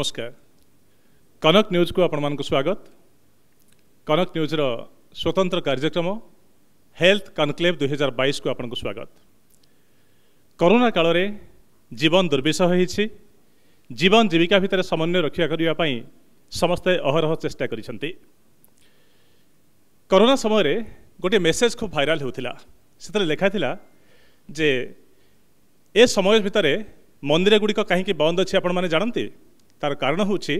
ନମସ୍କାର କନକ ନ୍ୟୁଜ୍କୁ ଆପଣମାନଙ୍କୁ ସ୍ୱାଗତ କନକ ନ୍ୟୁଜ୍ର ସ୍ୱତନ୍ତ୍ର କାର୍ଯ୍ୟକ୍ରମ ହେଲ୍ଥ କନକ୍ଲେଭ୍ ଦୁଇହଜାର ବାଇଶକୁ ଆପଣଙ୍କୁ ସ୍ୱାଗତ କରୋନା କାଳରେ ଜୀବନ ଦୁର୍ବିଷହ ହୋଇଛି ଜୀବନ ଜୀବିକା ଭିତରେ ସମନ୍ୱୟ ରକ୍ଷା କରିବା ପାଇଁ ସମସ୍ତେ ଅହରହ ଚେଷ୍ଟା କରିଛନ୍ତି କରୋନା ସମୟରେ ଗୋଟିଏ ମେସେଜ୍ ଖୁବ୍ ଭାଇରାଲ୍ ହେଉଥିଲା ସେଥିରେ ଲେଖାଥିଲା ଯେ ଏ ସମୟ ଭିତରେ ମନ୍ଦିରଗୁଡ଼ିକ କାହିଁକି ବନ୍ଦ ଅଛି ଆପଣମାନେ ଜାଣନ୍ତି ତା'ର କାରଣ ହେଉଛି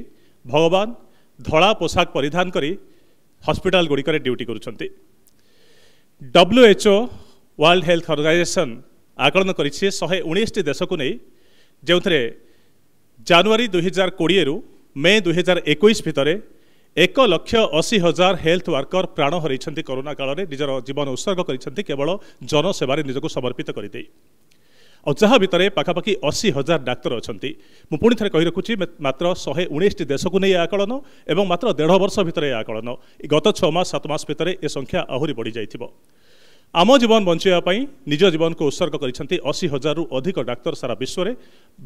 ଭଗବାନ ଧଳା ପୋଷାକ ପରିଧାନ କରି ହସ୍ପିଟାଲ ଗୁଡ଼ିକରେ ଡ୍ୟୁଟି କରୁଛନ୍ତି ଡବ୍ଲ୍ୟୁଏଚ୍ଓ ୱାର୍ଲଡ ହେଲ୍ଥ ଅର୍ଗାନାଇଜେସନ୍ ଆକଳନ କରିଛି ଶହେ ଉଣେଇଶଟି ଦେଶକୁ ନେଇ ଯେଉଁଥିରେ ଜାନୁଆରୀ ଦୁଇହଜାର କୋଡ଼ିଏରୁ ମେ ଦୁଇହଜାର ଏକୋଇଶ ଭିତରେ ଏକ ଲକ୍ଷ ଅଶୀ ହଜାର ହେଲ୍ଥ ୱାର୍କର ପ୍ରାଣ ହରାଇଛନ୍ତି କରୋନା କାଳରେ ନିଜର ଜୀବନ ଉତ୍ସର୍ଗ କରିଛନ୍ତି କେବଳ ଜନସେବାରେ ନିଜକୁ ସମର୍ପିତ କରିଦେଇ ଆଉ ଯାହା ଭିତରେ ପାଖାପାଖି ଅଶି ହଜାର ଡାକ୍ତର ଅଛନ୍ତି ମୁଁ ପୁଣି ଥରେ କହି ରଖୁଛି ମାତ୍ର ଶହେ ଉଣେଇଶଟି ଦେଶକୁ ନେଇ ଆକଳନ ଏବଂ ମାତ୍ର ଦେଢ଼ ବର୍ଷ ଭିତରେ ଏ ଆକଳନ ଗତ ଛଅ ମାସ ସାତ ମାସ ଭିତରେ ଏ ସଂଖ୍ୟା ଆହୁରି ବଢ଼ିଯାଇଥିବ ଆମ ଜୀବନ ବଞ୍ଚାଇବା ପାଇଁ ନିଜ ଜୀବନକୁ ଉତ୍ସର୍ଗ କରିଛନ୍ତି ଅଶି ହଜାରରୁ ଅଧିକ ଡାକ୍ତର ସାରା ବିଶ୍ୱରେ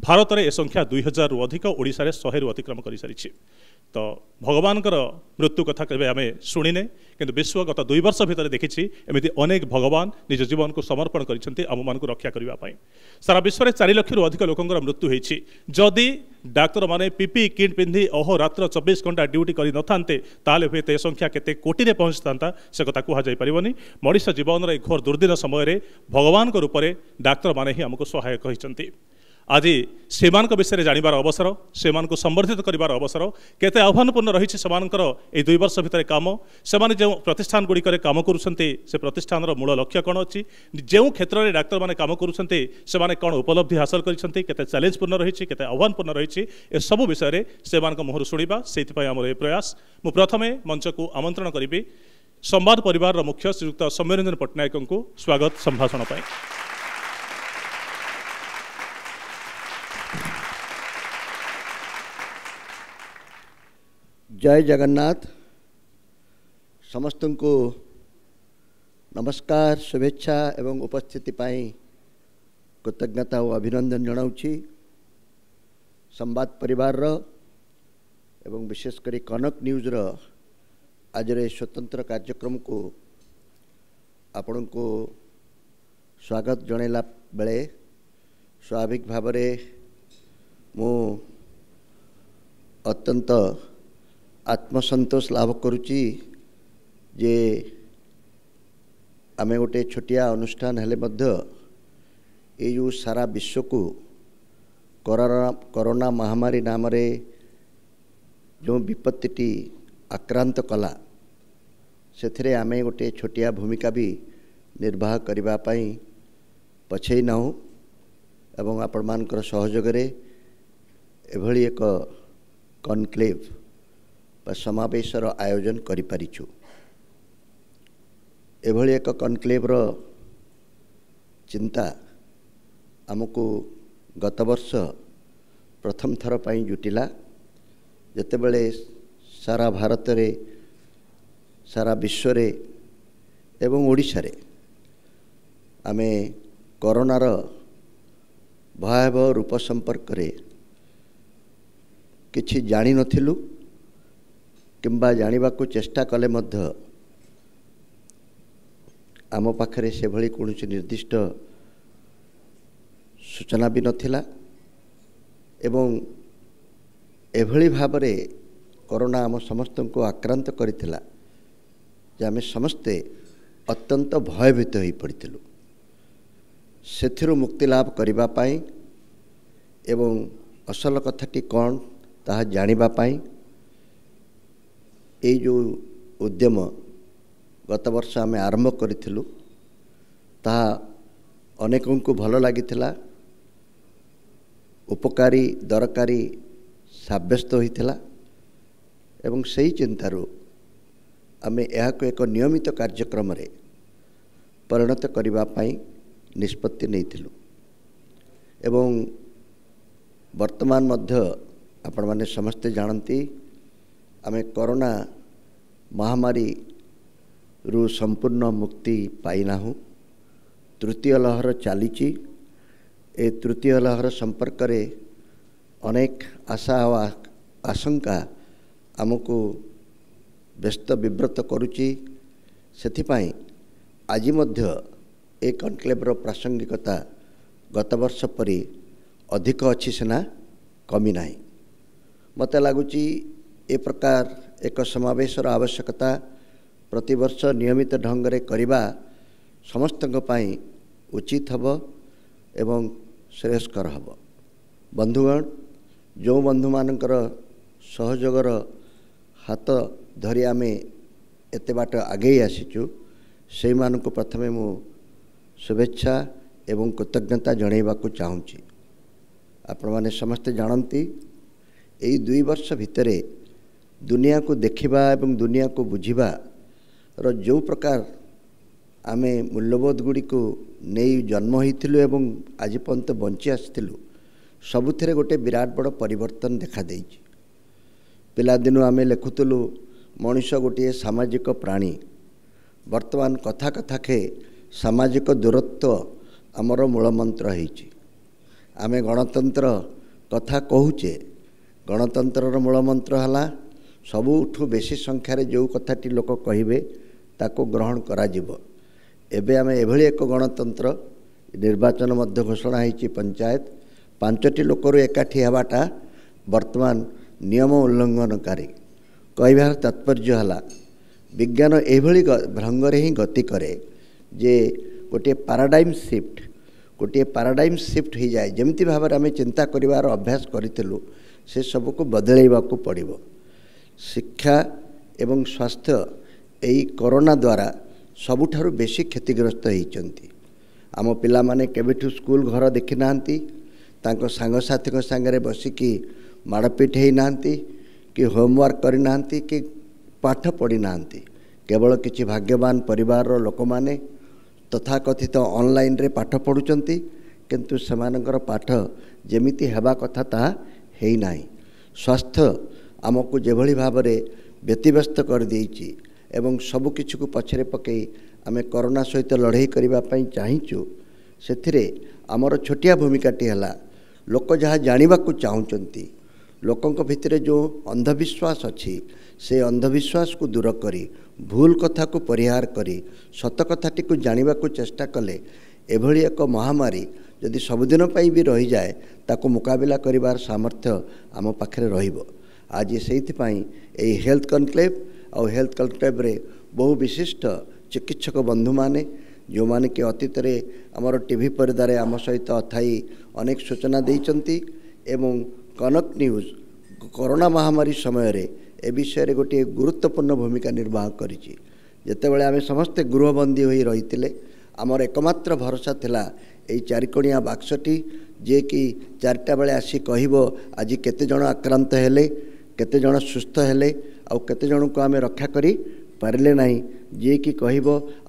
ଭାରତରେ ଏ ସଂଖ୍ୟା ଦୁଇ ହଜାରରୁ ଅଧିକ ଓଡ଼ିଶାରେ ଶହେରୁ ଅତିକ୍ରମ କରିସାରିଛି ତ ଭଗବାନଙ୍କର ମୃତ୍ୟୁ କଥା କେବେ ଆମେ ଶୁଣିନେ किन विश्व गत दुई वर्षभित्र देखिन्छ एमति अनेक भगवान निज जीवन को समर्पण गरिन्छ आम मैले सारा विश्व विश्वले चारिक्षु अधिक लोक मृत्यु जिम्मि डाक्तर म पीपी किड पिन्धि अहो रात चौबिस घन्टा ड्युटी गरि ने त संख्या केते कोटि पहुँच कु मनिष जीवन र घोर दुर्दिन समय समयले भगवान्को रूपले डाक्तर म सहायक रह ଆଜି ସେମାନଙ୍କ ବିଷୟରେ ଜାଣିବାର ଅବସର ସେମାନଙ୍କୁ ସମ୍ବର୍ଦ୍ଧିତ କରିବାର ଅବସର କେତେ ଆହ୍ୱାନପୂର୍ଣ୍ଣ ରହିଛି ସେମାନଙ୍କର ଏଇ ଦୁଇ ବର୍ଷ ଭିତରେ କାମ ସେମାନେ ଯେଉଁ ପ୍ରତିଷ୍ଠାନ ଗୁଡ଼ିକରେ କାମ କରୁଛନ୍ତି ସେ ପ୍ରତିଷ୍ଠାନର ମୂଳ ଲକ୍ଷ୍ୟ କ'ଣ ଅଛି ଯେଉଁ କ୍ଷେତ୍ରରେ ଡାକ୍ତରମାନେ କାମ କରୁଛନ୍ତି ସେମାନେ କ'ଣ ଉପଲବ୍ଧି ହାସଲ କରିଛନ୍ତି କେତେ ଚ୍ୟାଲେଞ୍ଜପୂର୍ଣ୍ଣ ରହିଛି କେତେ ଆହ୍ୱାନପୂର୍ଣ୍ଣ ରହିଛି ଏସବୁ ବିଷୟରେ ସେମାନଙ୍କ ମୁହଁରୁ ଶୁଣିବା ସେଇଥିପାଇଁ ଆମର ଏହି ପ୍ରୟାସ ମୁଁ ପ୍ରଥମେ ମଞ୍ଚକୁ ଆମନ୍ତ୍ରଣ କରିବି ସମ୍ବାଦ ପରିବାରର ମୁଖ୍ୟ ଶ୍ରୀଯୁକ୍ତ ସୌମ୍ୟରଞ୍ଜନ ପଟ୍ଟନାୟକଙ୍କୁ ସ୍ୱାଗତ ସମ୍ଭାଷଣ ପାଇଁ जय जगन्नाथ समस्त को नमस्कार शुभेच्छा एवं उपस्थिति कृतज्ञता और अभिनंदन जनाऊँ संवाद परिवार एवं विशेष करी कनक रो आज स्वतंत्र कार्यक्रम को आपण को स्वागत जनला बेले स्वाभाविक भाव में मु अत्यंत ଆତ୍ମସନ୍ତୋଷ ଲାଭ କରୁଛି ଯେ ଆମେ ଗୋଟେ ଛୋଟିଆ ଅନୁଷ୍ଠାନ ହେଲେ ମଧ୍ୟ ଏଇ ଯେଉଁ ସାରା ବିଶ୍ୱକୁ କରୋନା କରୋନା ମହାମାରୀ ନାମରେ ଯେଉଁ ବିପତ୍ତିଟି ଆକ୍ରାନ୍ତ କଲା ସେଥିରେ ଆମେ ଗୋଟିଏ ଛୋଟିଆ ଭୂମିକା ବି ନିର୍ବାହ କରିବା ପାଇଁ ପଛେଇ ନାହୁଁ ଏବଂ ଆପଣମାନଙ୍କର ସହଯୋଗରେ ଏଭଳି ଏକ କନକ୍ଲେଭ୍ ବା ସମାବେଶର ଆୟୋଜନ କରିପାରିଛୁ ଏଭଳି ଏକ କନକ୍ଲେଭ୍ର ଚିନ୍ତା ଆମକୁ ଗତବର୍ଷ ପ୍ରଥମ ଥର ପାଇଁ ଜୁଟିଲା ଯେତେବେଳେ ସାରା ଭାରତରେ ସାରା ବିଶ୍ୱରେ ଏବଂ ଓଡ଼ିଶାରେ ଆମେ କରୋନାର ଭୟାବହ ରୂପ ସମ୍ପର୍କରେ କିଛି ଜାଣିନଥିଲୁ କିମ୍ବା ଜାଣିବାକୁ ଚେଷ୍ଟା କଲେ ମଧ୍ୟ ଆମ ପାଖରେ ସେଭଳି କୌଣସି ନିର୍ଦ୍ଦିଷ୍ଟ ସୂଚନା ବି ନଥିଲା ଏବଂ ଏଭଳି ଭାବରେ କରୋନା ଆମ ସମସ୍ତଙ୍କୁ ଆକ୍ରାନ୍ତ କରିଥିଲା ଯେ ଆମେ ସମସ୍ତେ ଅତ୍ୟନ୍ତ ଭୟଭୀତ ହୋଇପଡ଼ିଥିଲୁ ସେଥିରୁ ମୁକ୍ତି ଲାଭ କରିବା ପାଇଁ ଏବଂ ଅସଲ କଥାଟି କ'ଣ ତାହା ଜାଣିବା ପାଇଁ এই যো উদ্যম গত বর্ষ আমি আরম্ভ করিছিলু তা अनेकोंକୁ ভাল লাগিছিলা উপকারী দরকারি সাবেস্থ হইছিলা এবং সেই চিন্তারু আমি ইয়া কো এক নিয়মিত কার্যক্রম রে পরিণত করিবা পই নিস্পত্তি নেহিছিলু এবং বর্তমান মধ্য आपण মানে সমস্ত জানন্তি ଆମେ କରୋନା ମହାମାରୀରୁ ସମ୍ପୂର୍ଣ୍ଣ ମୁକ୍ତି ପାଇନାହୁଁ ତୃତୀୟ ଲହର ଚାଲିଛି ଏ ତୃତୀୟ ଲହର ସମ୍ପର୍କରେ ଅନେକ ଆଶା ଓ ଆଶଙ୍କା ଆମକୁ ବ୍ୟସ୍ତ ବିବ୍ରତ କରୁଛି ସେଥିପାଇଁ ଆଜି ମଧ୍ୟ ଏ କନ୍କ୍ଲେଭ୍ର ପ୍ରାସଙ୍ଗିକତା ଗତବର୍ଷ ପରି ଅଧିକ ଅଛି ସିନା କମି ନାହିଁ ମୋତେ ଲାଗୁଛି ଏ ପ୍ରକାର ଏକ ସମାବେଶର ଆବଶ୍ୟକତା ପ୍ରତିବର୍ଷ ନିୟମିତ ଢଙ୍ଗରେ କରିବା ସମସ୍ତଙ୍କ ପାଇଁ ଉଚିତ ହେବ ଏବଂ ଶ୍ରେୟସ୍କର ହେବ ବନ୍ଧୁଗଣ ଯେଉଁ ବନ୍ଧୁମାନଙ୍କର ସହଯୋଗର ହାତ ଧରି ଆମେ ଏତେ ବାଟ ଆଗେଇ ଆସିଛୁ ସେଇମାନଙ୍କୁ ପ୍ରଥମେ ମୁଁ ଶୁଭେଚ୍ଛା ଏବଂ କୃତଜ୍ଞତା ଜଣାଇବାକୁ ଚାହୁଁଛି ଆପଣମାନେ ସମସ୍ତେ ଜାଣନ୍ତି ଏଇ ଦୁଇ ବର୍ଷ ଭିତରେ ଦୁନିଆକୁ ଦେଖିବା ଏବଂ ଦୁନିଆକୁ ବୁଝିବାର ଯେଉଁ ପ୍ରକାର ଆମେ ମୂଲ୍ୟବୋଧ ଗୁଡ଼ିକୁ ନେଇ ଜନ୍ମ ହୋଇଥିଲୁ ଏବଂ ଆଜି ପର୍ଯ୍ୟନ୍ତ ବଞ୍ଚି ଆସିଥିଲୁ ସବୁଥିରେ ଗୋଟିଏ ବିରାଟ ବଡ଼ ପରିବର୍ତ୍ତନ ଦେଖାଦେଇଛି ପିଲାଦିନୁ ଆମେ ଲେଖୁଥିଲୁ ମଣିଷ ଗୋଟିଏ ସାମାଜିକ ପ୍ରାଣୀ ବର୍ତ୍ତମାନ କଥା କଥାକେ ସାମାଜିକ ଦୂରତ୍ୱ ଆମର ମୂଳମନ୍ତ୍ର ହେଇଛି ଆମେ ଗଣତନ୍ତ୍ର କଥା କହୁଛେ ଗଣତନ୍ତ୍ରର ମୂଳମନ୍ତ୍ର ହେଲା सबुठ बेस संख्यार जो कथी लोक कहे ग्रहण करणतंत्र निर्वाचन घोषणा हो पंचायत पांचटी लोकर एकाठी हाटा बर्तमान नियम उल्लंघनकारी कहार तात्पर्य है विज्ञान यह भ्रंगे ही गति कै जे गोटे पाराडाइम सिफ्ट गोटे पाराडाइम सिफ्ट हो जाए जमी भाव चिंता करार अभ्यास करूँ से सबको बदलवाक पड़ा ଶିକ୍ଷା ଏବଂ ସ୍ୱାସ୍ଥ୍ୟ ଏହି କରୋନା ଦ୍ୱାରା ସବୁଠାରୁ ବେଶୀ କ୍ଷତିଗ୍ରସ୍ତ ହୋଇଛନ୍ତି ଆମ ପିଲାମାନେ କେବେଠୁ ସ୍କୁଲ ଘର ଦେଖିନାହାନ୍ତି ତାଙ୍କ ସାଙ୍ଗସାଥିଙ୍କ ସାଙ୍ଗରେ ବସିକି ମାଡ଼ପିଟ ହୋଇନାହାନ୍ତି କି ହୋମୱାର୍କ କରିନାହାନ୍ତି କି ପାଠ ପଢ଼ିନାହାନ୍ତି କେବଳ କିଛି ଭାଗ୍ୟବାନ ପରିବାରର ଲୋକମାନେ ତଥାକଥିତ ଅନଲାଇନ୍ରେ ପାଠ ପଢ଼ୁଛନ୍ତି କିନ୍ତୁ ସେମାନଙ୍କର ପାଠ ଯେମିତି ହେବା କଥା ତାହା ହୋଇନାହିଁ ସ୍ୱାସ୍ଥ୍ୟ ଆମକୁ ଯେଭଳି ଭାବରେ ବ୍ୟତିବ୍ୟସ୍ତ କରିଦେଇଛି ଏବଂ ସବୁକିଛିକୁ ପଛରେ ପକାଇ ଆମେ କରୋନା ସହିତ ଲଢ଼େଇ କରିବା ପାଇଁ ଚାହିଁଛୁ ସେଥିରେ ଆମର ଛୋଟିଆ ଭୂମିକାଟି ହେଲା ଲୋକ ଯାହା ଜାଣିବାକୁ ଚାହୁଁଛନ୍ତି ଲୋକଙ୍କ ଭିତରେ ଯେଉଁ ଅନ୍ଧବିଶ୍ୱାସ ଅଛି ସେ ଅନ୍ଧବିଶ୍ୱାସକୁ ଦୂର କରି ଭୁଲ କଥାକୁ ପରିହାର କରି ସତ କଥାଟିକୁ ଜାଣିବାକୁ ଚେଷ୍ଟା କଲେ ଏଭଳି ଏକ ମହାମାରୀ ଯଦି ସବୁଦିନ ପାଇଁ ବି ରହିଯାଏ ତାକୁ ମୁକାବିଲା କରିବାର ସାମର୍ଥ୍ୟ ଆମ ପାଖରେ ରହିବ ଆଜି ସେଇଥିପାଇଁ ଏହି ହେଲ୍ଥ କନକ୍ଲେଭ୍ ଆଉ ହେଲ୍ଥ କନକ୍ଲେଭ୍ରେ ବହୁ ବିଶିଷ୍ଟ ଚିକିତ୍ସକ ବନ୍ଧୁମାନେ ଯେଉଁମାନେ କି ଅତୀତରେ ଆମର ଟିଭି ପରଦାରେ ଆମ ସହିତ ଥାଇ ଅନେକ ସୂଚନା ଦେଇଛନ୍ତି ଏବଂ କନକ ନ୍ୟୁଜ୍ କରୋନା ମହାମାରୀ ସମୟରେ ଏ ବିଷୟରେ ଗୋଟିଏ ଗୁରୁତ୍ୱପୂର୍ଣ୍ଣ ଭୂମିକା ନିର୍ବାହ କରିଛି ଯେତେବେଳେ ଆମେ ସମସ୍ତେ ଗୃହବନ୍ଦୀ ହୋଇ ରହିଥିଲେ ଆମର ଏକମାତ୍ର ଭରସା ଥିଲା ଏଇ ଚାରିକୋଣିଆ ବାକ୍ସଟି ଯିଏକି ଚାରିଟା ବେଳେ ଆସି କହିବ ଆଜି କେତେଜଣ ଆକ୍ରାନ୍ତ ହେଲେ କେତେଜଣ ସୁସ୍ଥ ହେଲେ ଆଉ କେତେଜଣଙ୍କୁ ଆମେ ରକ୍ଷା କରି ପାରିଲେ ନାହିଁ ଯିଏକି କହିବ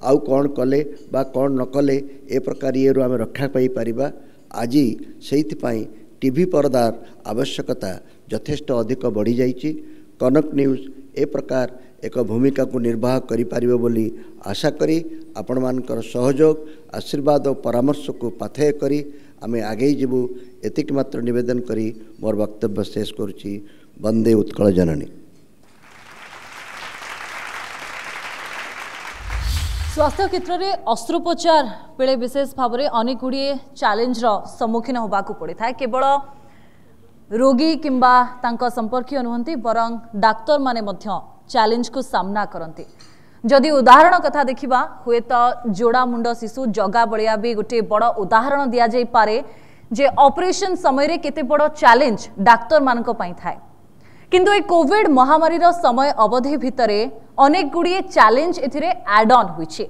ଆଉ କ'ଣ କଲେ ବା କ'ଣ ନ କଲେ ଏ ପ୍ରକାର ଇଏରୁ ଆମେ ରକ୍ଷା ପାଇପାରିବା ଆଜି ସେଇଥିପାଇଁ ଟିଭି ପରଦାର ଆବଶ୍ୟକତା ଯଥେଷ୍ଟ ଅଧିକ ବଢ଼ିଯାଇଛି କନକ ନ୍ୟୁଜ୍ ଏ ପ୍ରକାର ଏକ ଭୂମିକାକୁ ନିର୍ବାହ କରିପାରିବ ବୋଲି ଆଶା କରି ଆପଣମାନଙ୍କର ସହଯୋଗ ଆଶୀର୍ବାଦ ଓ ପରାମର୍ଶକୁ ପାଥେୟ କରି ଆମେ ଆଗେଇ ଯିବୁ ଏତିକି ମାତ୍ର ନିବେଦନ କରି ମୋର ବକ୍ତବ୍ୟ ଶେଷ କରୁଛି वंदे उत्कल जननी ସ୍ୱାସ୍ଥ୍ୟ କ୍ଷେତ୍ରରେ ଅସ୍ତ୍ରୋପଚାର ବେଳେ ବିଶେଷ ଭାବରେ ଅନେକ ଗୁଡ଼ିଏ ଚ୍ୟାଲେଞ୍ଜର ସମ୍ମୁଖୀନ ହେବାକୁ ପଡ଼ିଥାଏ କେବଳ ରୋଗୀ କିମ୍ବା ତାଙ୍କ ସମ୍ପର୍କୀୟ ନୁହନ୍ତି ବରଂ ଡାକ୍ତରମାନେ ମଧ୍ୟ ଚ୍ୟାଲେଞ୍ଜକୁ ସାମ୍ନା କରନ୍ତି ଯଦି ଉଦାହରଣ କଥା ଦେଖିବା ହୁଏତ ଯୋଡ଼ା ମୁଣ୍ଡ ଶିଶୁ ଜଗା ଭଳିଆ ବି ଗୋଟିଏ ବଡ଼ ଉଦାହରଣ ଦିଆଯାଇପାରେ ଯେ ଅପରେସନ୍ ସମୟରେ କେତେ ବଡ଼ ଚ୍ୟାଲେଞ୍ଜ ଡାକ୍ତରମାନଙ୍କ ପାଇଁ ଥାଏ কিন্তু এই কোভিড মহামারীর সময় অবধি ভিতরে অনেক গুড়িয়ে চ্যালেঞ্জ এতে অ্যাড অন হয়েছে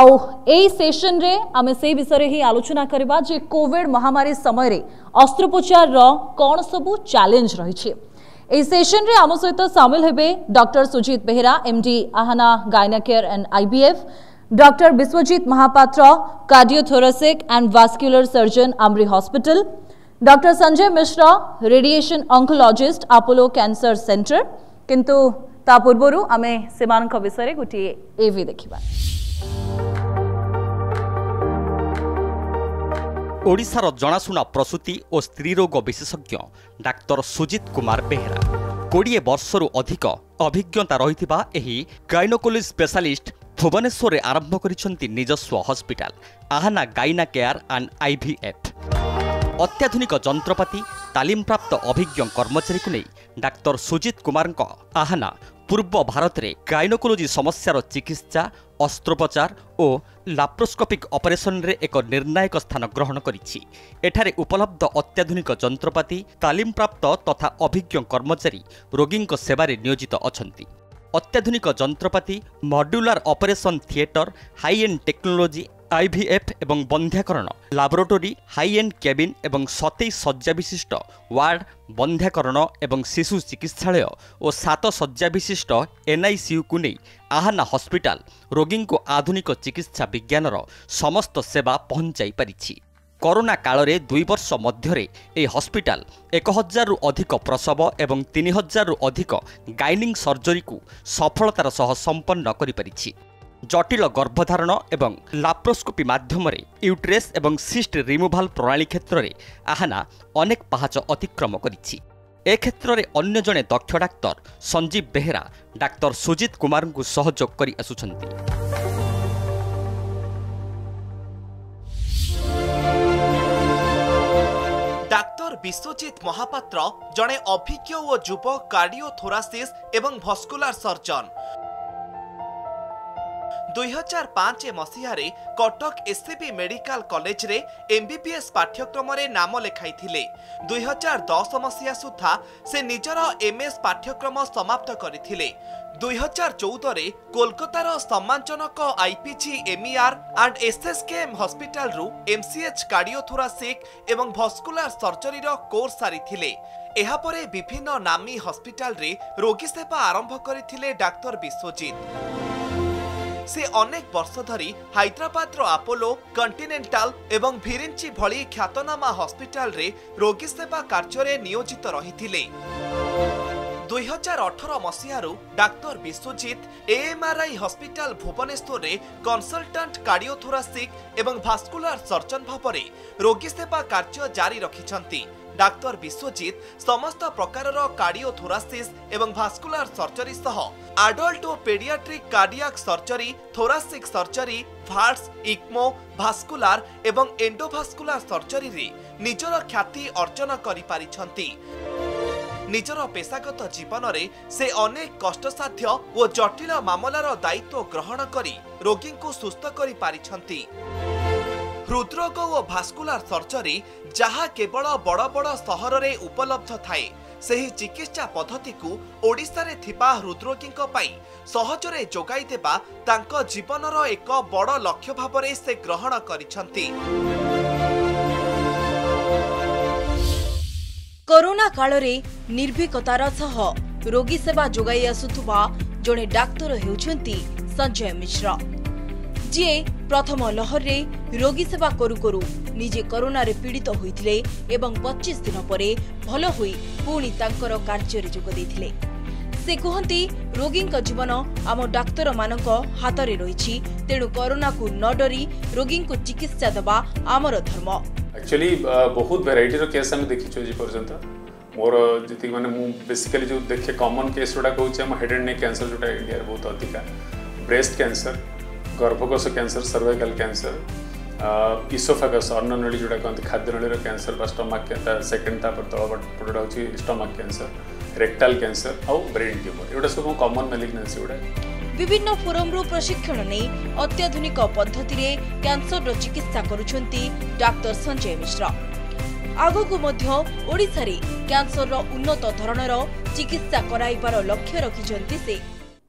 আও এই সেশনরে আমি সেই বিষয়ে হি আলোচনা করা যে কোভিড মহামারী সময়ের অস্ত্রোপচারর কণ সবু চ্যালেঞ্জ রয়েছে এই সেশন রে আমার সহিত সামিল হবে doctor Sujit Behera MD Ahana gynaecare and IVF doctor Biswajit Mohapatra cardiothoracic and vascular surgeon AMRI hospital doctor Sanjay Mishra radiation oncologist Apollo cancer centre কিন্তু তা পূর্বরু আমি সেমানক বিষয়ে গোটিয়ে এভি দেখিবা ଓଡ଼ିଶାର ଜଣାଶୁଣା ପ୍ରସୂତି ଓ ସ୍ତ୍ରୀ ରୋଗ ବିଶେଷଜ୍ଞ ଡାକ୍ତର ସୁଜିତ କୁମାର ବେହେରା କୋଡ଼ିଏ ବର୍ଷରୁ ଅଧିକ ଅଭିଜ୍ଞତା ରହିଥିବା ଏହି ଗାଇନୋକୋଲୋଜି ସ୍ପେଶାଲିଷ୍ଟ ଭୁବନେଶ୍ୱରରେ ଆରମ୍ଭ କରିଛନ୍ତି ନିଜସ୍ୱ hospital Ahana gynae care and IVF অত্যাধুনিক যন্ত্রপাতি ତାଲିମପ୍ରାପ୍ତ ଅଭିଜ୍ଞ କର୍ମଚାରୀଙ୍କୁ ନେଇ ଡାକ୍ତର ସୁଜିତ କୁମାରଙ୍କ ଆହାନା ପୂର୍ବ ଭାରତରେ ଗାଇନୋକୋଲୋଜି ସମସ୍ୟାର ଚିକିତ୍ସା ଅସ୍ତ୍ରୋପଚାର ଓ ଲାପ୍ରୋସ୍କୋପିକ୍ ଅପରେସନରେ ଏକ ନିର୍ଣ୍ଣାୟକ ସ୍ଥାନ ଗ୍ରହଣ କରିଛି ଏଠାରେ ଉପଲବ୍ଧ ଅତ୍ୟାଧୁନିକ ଯନ୍ତ୍ରପାତି ତାଲିମପ୍ରାପ୍ତ ତଥା ଅଭିଜ୍ଞ କର୍ମଚାରୀ ରୋଗୀଙ୍କ ସେବାରେ ନିୟୋଜିତ ଅଛନ୍ତି ଅତ୍ୟାଧୁନିକ ଯନ୍ତ୍ରପାତି modular operation theatre high end technology IVF এবং বন্ধ্যাকরণ ଲାବୋରେଟୋରୀ ହାଇ ଏଣ୍ଡ କ୍ୟାବିନ୍ ଏବଂ ସତେଇଶ ଶଯ୍ୟା ବିଶିଷ୍ଟ ୱାର୍ଡ ବନ୍ଧ୍ୟାକରଣ ଏବଂ ଶିଶୁ ଚିକିତ୍ସାଳୟ ଓ ସାତ ଶଯ୍ୟା ବିଶିଷ୍ଟ ଏନ୍ଆଇସିୟୁକୁ ନେଇ ଆହାନା ହସ୍ପିଟାଲ ରୋଗୀଙ୍କୁ ଆଧୁନିକ ଚିକିତ୍ସା ବିଜ୍ଞାନର ସମସ୍ତ ସେବା ପହଞ୍ଚାଇ ପାରିଛି କରୋନା କାଳରେ ଦୁଇ ବର୍ଷ ମଧ୍ୟରେ ଏହି ହସ୍ପିଟାଲ ଏକ ହଜାରରୁ ଅଧିକ ପ୍ରସବ ଏବଂ ତିନି ହଜାରରୁ ଅଧିକ ଗାଇନିଂ ସର୍ଜରୀକୁ ସଫଳତାର ସହ ସମ୍ପନ୍ନ କରିପାରିଛି জটিল গর্ভধারণ এবং ଲାପ୍ରୋସ୍କୋପି ମାଧ୍ୟମରେ ୟୁଟ୍ରେସ୍ ଏବଂ ସିଷ୍ଟ ରିମୁଭାଲ୍ ପ୍ରଣାଳୀ କ୍ଷେତ୍ରରେ ଆହାନା ଅନେକ ପାହାଚ ଅତିକ୍ରମ କରିଛି ଏ କ୍ଷେତ୍ରରେ ଅନ୍ୟ ଜଣେ ଦକ୍ଷ ଡାକ୍ତର ସଞ୍ଜୀବ ବେହେରା ଡାକ୍ତର ସୁଜିତ କୁମାରଙ୍କୁ ସହଯୋଗ କରି ଆସୁଛନ୍ତି ଡାକ୍ତର ବିଶ୍ୱଜିତ ମହାପାତ୍ର ଜଣେ ଅଭିଜ୍ଞ ଓ ଯୁବ କାର୍ଡିଓଥୋରାସିସ୍ ଏବଂ ଭସ୍କୁଲାର ସର୍ଜନ ଦୁଇ ହଜାର ପାଞ୍ଚ ମସିହାରେ କଟକ ଏସ୍ସିବି ମେଡିକାଲ କଲେଜରେ ଏମ୍ବିବିଏସ୍ ପାଠ୍ୟକ୍ରମରେ ନାମ ଲେଖାଇଥିଲେ ଦୁଇ ହଜାର ଦଶ ମସିହା ସୁଦ୍ଧା ସେ ନିଜର ଏମ୍ଏସ୍ ପାଠ୍ୟକ୍ରମ ସମାପ୍ତ କରିଥିଲେ ଦୁଇ ହଜାର ଚଉଦରେ କୋଲକାତାର ସମ୍ମାନଜନକ ଆଇପିଜି ଏମ୍ଇଆର୍ ଆଣ୍ଡ ଏସ୍ଏସ୍କେଏମ୍ ହସ୍ପିଟାଲରୁ ଏମ୍ସିଏଚ୍ କାର୍ଡିଓଥୋରାସିକ୍ ଏବଂ ଭସ୍କୁଲାର ସର୍ଜରୀର କୋର୍ସ ସାରିଥିଲେ ଏହାପରେ ବିଭିନ୍ନ ନାମୀ ହସ୍ପିଟାଲରେ ରୋଗୀ ସେବା ଆରମ୍ଭ କରିଥିଲେ ଡାକ୍ତର ବିଶ୍ୱଜିତ ସେ ଅନେକ ବର୍ଷ ଧରି ହାଇଦ୍ରାବାଦର ଆପୋଲୋ କଣ୍ଟିନେଣ୍ଟାଲ ଏବଂ ଭିରିଞ୍ଚି ଭଳି ଖ୍ୟାତନାମା ହସ୍ପିଟାଲରେ ରୋଗୀ ସେବା କାର୍ଯ୍ୟରେ ନିୟୋଜିତ ରହିଥିଲେ ଦୁଇହଜାର ଅଠର ମସିହାରୁ ଡାକ୍ତର ବିଶ୍ୱଜିତ ଏଏମ୍ଆର୍ଆଇ ହସ୍ପିଟାଲ ଭୁବନେଶ୍ୱରରେ କନସଲଟାଣ୍ଟ କାର୍ଡିଓଥୋରାସିକ୍ ଏବଂ ଭାସ୍କୁଲାର ସର୍ଜନ ଭାବରେ ରୋଗୀ ସେବା କାର୍ଯ୍ୟ ଜାରି ରଖିଛନ୍ତି ডাক্তার বিশ্বজিৎ সমস্ত প্রকারর কার্ডিও থোরাসিস এবং ভাস্কুলার সর্জরি সহ আডল্ট ও paediatric cardiac surgery thoracic surgery ভার্স ইকমো ভাস্কুলার এবং এন্ডোভাস্কুলার সর্জরি নিজের খ্যাতি অর্জন করে পারিছন্তি ନିଜର ପେଶାଗତ ଜୀବନରେ ସେ ଅନେକ କଷ୍ଟସାଧ୍ୟ ଓ ଜଟିଳ ମାମଲାର ଦାୟିତ୍ୱ ଗ୍ରହଣ କରି ରୋଗୀଙ୍କୁ ସୁସ୍ଥ କରି ପାରିଛନ୍ତି হৃদরোগ ও ভাস্কুলার সর্জরি যাহা কেবল বড় বড় সহরের উপলব্ধ থাকে সেই চিকিৎসা পদ্ধতি ওড়শার হৃদরোগী সহজরে যোগাই দেবা তাঙ্ক জীবনর এক বড় লক্ষ্য ভাবে সে গ্রহণ করেছেন করোনা কালে নির্ভীকতার সহ রোগী সেবা যোগাই আসুথা জনে ডাক্তার হচ্ছেন সঞ্জয় মিশ্র যিয়ে প্রথম লহরে ରୋଗୀ ସେବା କରୁ କରୁ ନିଜେ କରୋନାରେ ପୀଡ଼ିତ ହୋଇଥିଲେ ଏବଂ ପଚିଶ ଦିନ ପରେ ଭଲ ହୋଇ ପୁଣି ତାଙ୍କର କାର୍ଯ୍ୟରେ ଯୋଗ ଦେଇଥିଲେ ସେ କୁହନ୍ତି ରୋଗୀଙ୍କ ଜୀବନ ଆମ ଡାକ୍ତରମାନଙ୍କ ହାତରେ ରହିଛି ତେଣୁ କରୋନାକୁ ନ ଡରି ରୋଗୀଙ୍କୁ ଚିକିତ୍ସା ଦେବା ଆମର ଧର୍ମ ଆକ୍ଚୁଆଲି ବହୁତ ଭେରାଇଟିର କେସ୍ ଆମେ ଦେଖିଛୁ ଆଜି ପର୍ଯ୍ୟନ୍ତ ମୋର ଯେତିକି ମାନେ ମୁଁ ବେସିକାଲି ଯେଉଁ ଦେଖେ କମନ୍ କେସ୍ ଗୁଡ଼ାକ ହେଉଛି ଆମ ହେଡ଼୍ ଆଣ୍ଡ ନେକ୍ କ୍ୟାନ୍ସର ଯେଉଁଟା ଇଣ୍ଡିଆରେ ବହୁତ ଅଧିକା ବ୍ରେଷ୍ଟ କ୍ୟାନ୍ସର ଗର୍ଭକୋଷ କ୍ୟାନ୍ସର ସର୍ଭାଇକାଲ କ୍ୟାନ୍ସର ଇସୋଫାଗସ୍ ଅନ୍ନ ନଳୀ ଯେଉଁଟା କହନ୍ତି ଖାଦ୍ୟ ନଳୀର କ୍ୟାନ୍ସର ବା ଷ୍ଟମାକ୍ କ୍ୟାନ୍ସର ସେକେଣ୍ଡ ତା'ପରେ ତଳପଟପଟଟା ହେଉଛି ଷ୍ଟମାକ୍ କ୍ୟାନ୍ସର ରେକ୍ଟାଲ କ୍ୟାନ୍ସର ଆଉ ବ୍ରେନ୍ ଟ୍ୟୁମର ଏଗୁଡ଼ା ସବୁ କମନ୍ ମେଲିଗ୍ନାନ୍ସି ଗୁଡ଼ା ବିଭିନ୍ନ ଫୋରମରୁ ପ୍ରଶିକ୍ଷଣ ନେଇ ଅତ୍ୟାଧୁନିକ ପଦ୍ଧତିରେ କ୍ୟାନ୍ସରର ଚିକିତ୍ସା କରୁଛନ୍ତି ଡାକ୍ତର ସଞ୍ଜୟ ମିଶ୍ର ଆଗକୁ ମଧ୍ୟ ଓଡ଼ିଶାରେ କ୍ୟାନ୍ସରର ଉନ୍ନତ ଧରଣର ଚିକିତ୍ସା କରାଇବାର ଲକ୍ଷ୍ୟ ରଖିଛନ୍ତି ସେ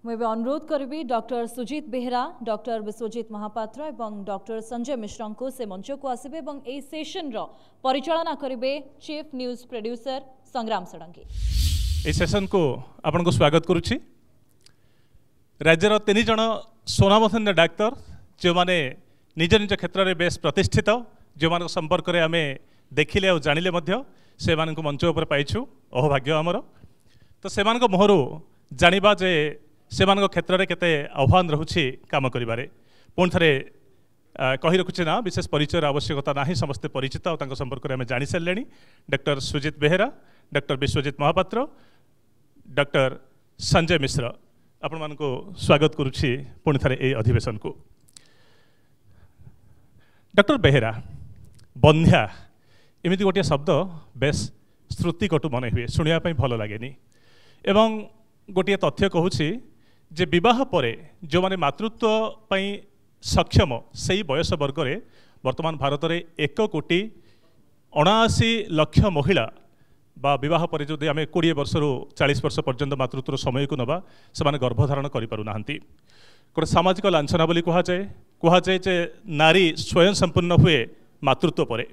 ମୁଁ ଏବେ ଅନୁରୋଧ କରିବି ଡକ୍ଟର ସୁଜିତ ବେହେରା ଡକ୍ଟର ବିଶ୍ୱଜିତ ମହାପାତ୍ର ଏବଂ ଡକ୍ଟର ସଞ୍ଜୟ ମିଶ୍ରଙ୍କୁ ସେ ମଞ୍ଚକୁ ଆସିବେ ଏବଂ ଏହି ସେସନର ପରିଚାଳନା କରିବେ chief news producer Sangram Sadangi ଏହି ସେସନକୁ ଆପଣଙ୍କୁ ସ୍ୱାଗତ କରୁଛି ରାଜ୍ୟର ତିନି ଜଣ ସ୍ୱନାମଧନ୍ୟ ଡାକ୍ତର ଯେଉଁମାନେ ନିଜ ନିଜ କ୍ଷେତ୍ରରେ ବେଶ୍ ପ୍ରତିଷ୍ଠିତ ଯେଉଁମାନଙ୍କ ସମ୍ପର୍କରେ ଆମେ ଦେଖିଲେ ଆଉ ଜାଣିଲେ ମଧ୍ୟ ସେମାନଙ୍କୁ ମଞ୍ଚ ଉପରେ ପାଇଛୁ ଅହଭାଗ୍ୟ ଆମର ତ ସେମାନଙ୍କ ମୁହଁରୁ ଜାଣିବା ଯେ ସେମାନଙ୍କ କ୍ଷେତ୍ରରେ କେତେ ଆହ୍ୱାନ ରହୁଛି କାମ କରିବାରେ ପୁଣି ଥରେ କହି ରଖୁଛେ ନା ବିଶେଷ ପରିଚୟର ଆବଶ୍ୟକତା ନାହିଁ ସମସ୍ତେ ପରିଚିତ ଆଉ ତାଙ୍କ ସମ୍ପର୍କରେ ଆମେ ଜାଣିସାରିଲେଣି doctor Sujit Behera doctor Biswajit Mohapatra doctor Sanjay Mishra ଆପଣମାନଙ୍କୁ ସ୍ୱାଗତ କରୁଛି ପୁଣି ଥରେ ଏହି ଅଧିବେଶନକୁ ଡକ୍ଟର ବେହେରା ବନ୍ଧ୍ୟା ଏମିତି ଗୋଟିଏ ଶବ୍ଦ ବେଶ୍ ଶ୍ରୁତିକଟୁ ମନେ ହୁଏ ଶୁଣିବା ପାଇଁ ଭଲ ଲାଗେନି ଏବଂ ଗୋଟିଏ ତଥ୍ୟ କହୁଛି ଯେ ବିବାହ ପରେ ଯେଉଁମାନେ ମାତୃତ୍ୱ ପାଇଁ ସକ୍ଷମ ସେହି ବୟସ ବର୍ଗରେ ବର୍ତ୍ତମାନ ଭାରତରେ ଏକ କୋଟି ଅଣାଅଶୀ ଲକ୍ଷ ମହିଳା ବା ବିବାହ ପରେ ଯଦି ଆମେ କୋଡ଼ିଏ ବର୍ଷରୁ ଚାଳିଶ ବର୍ଷ ପର୍ଯ୍ୟନ୍ତ ମାତୃତ୍ୱର ସମୟକୁ ନେବା ସେମାने ଗର୍ଭଧାରଣ କରିପାରୁନାହାନ୍ତି ଗୋଟେ ସାମାଜିକ ଲାଞ୍ଛନା ବୋଲି କୁହାଯାଏ କୁହାଯାଏ ଯେ ନାରୀ ସ୍ୱୟଂ ସମ୍ପୂର୍ଣ୍ଣ ହୁଏ ମାତୃତ୍ୱ ପରେ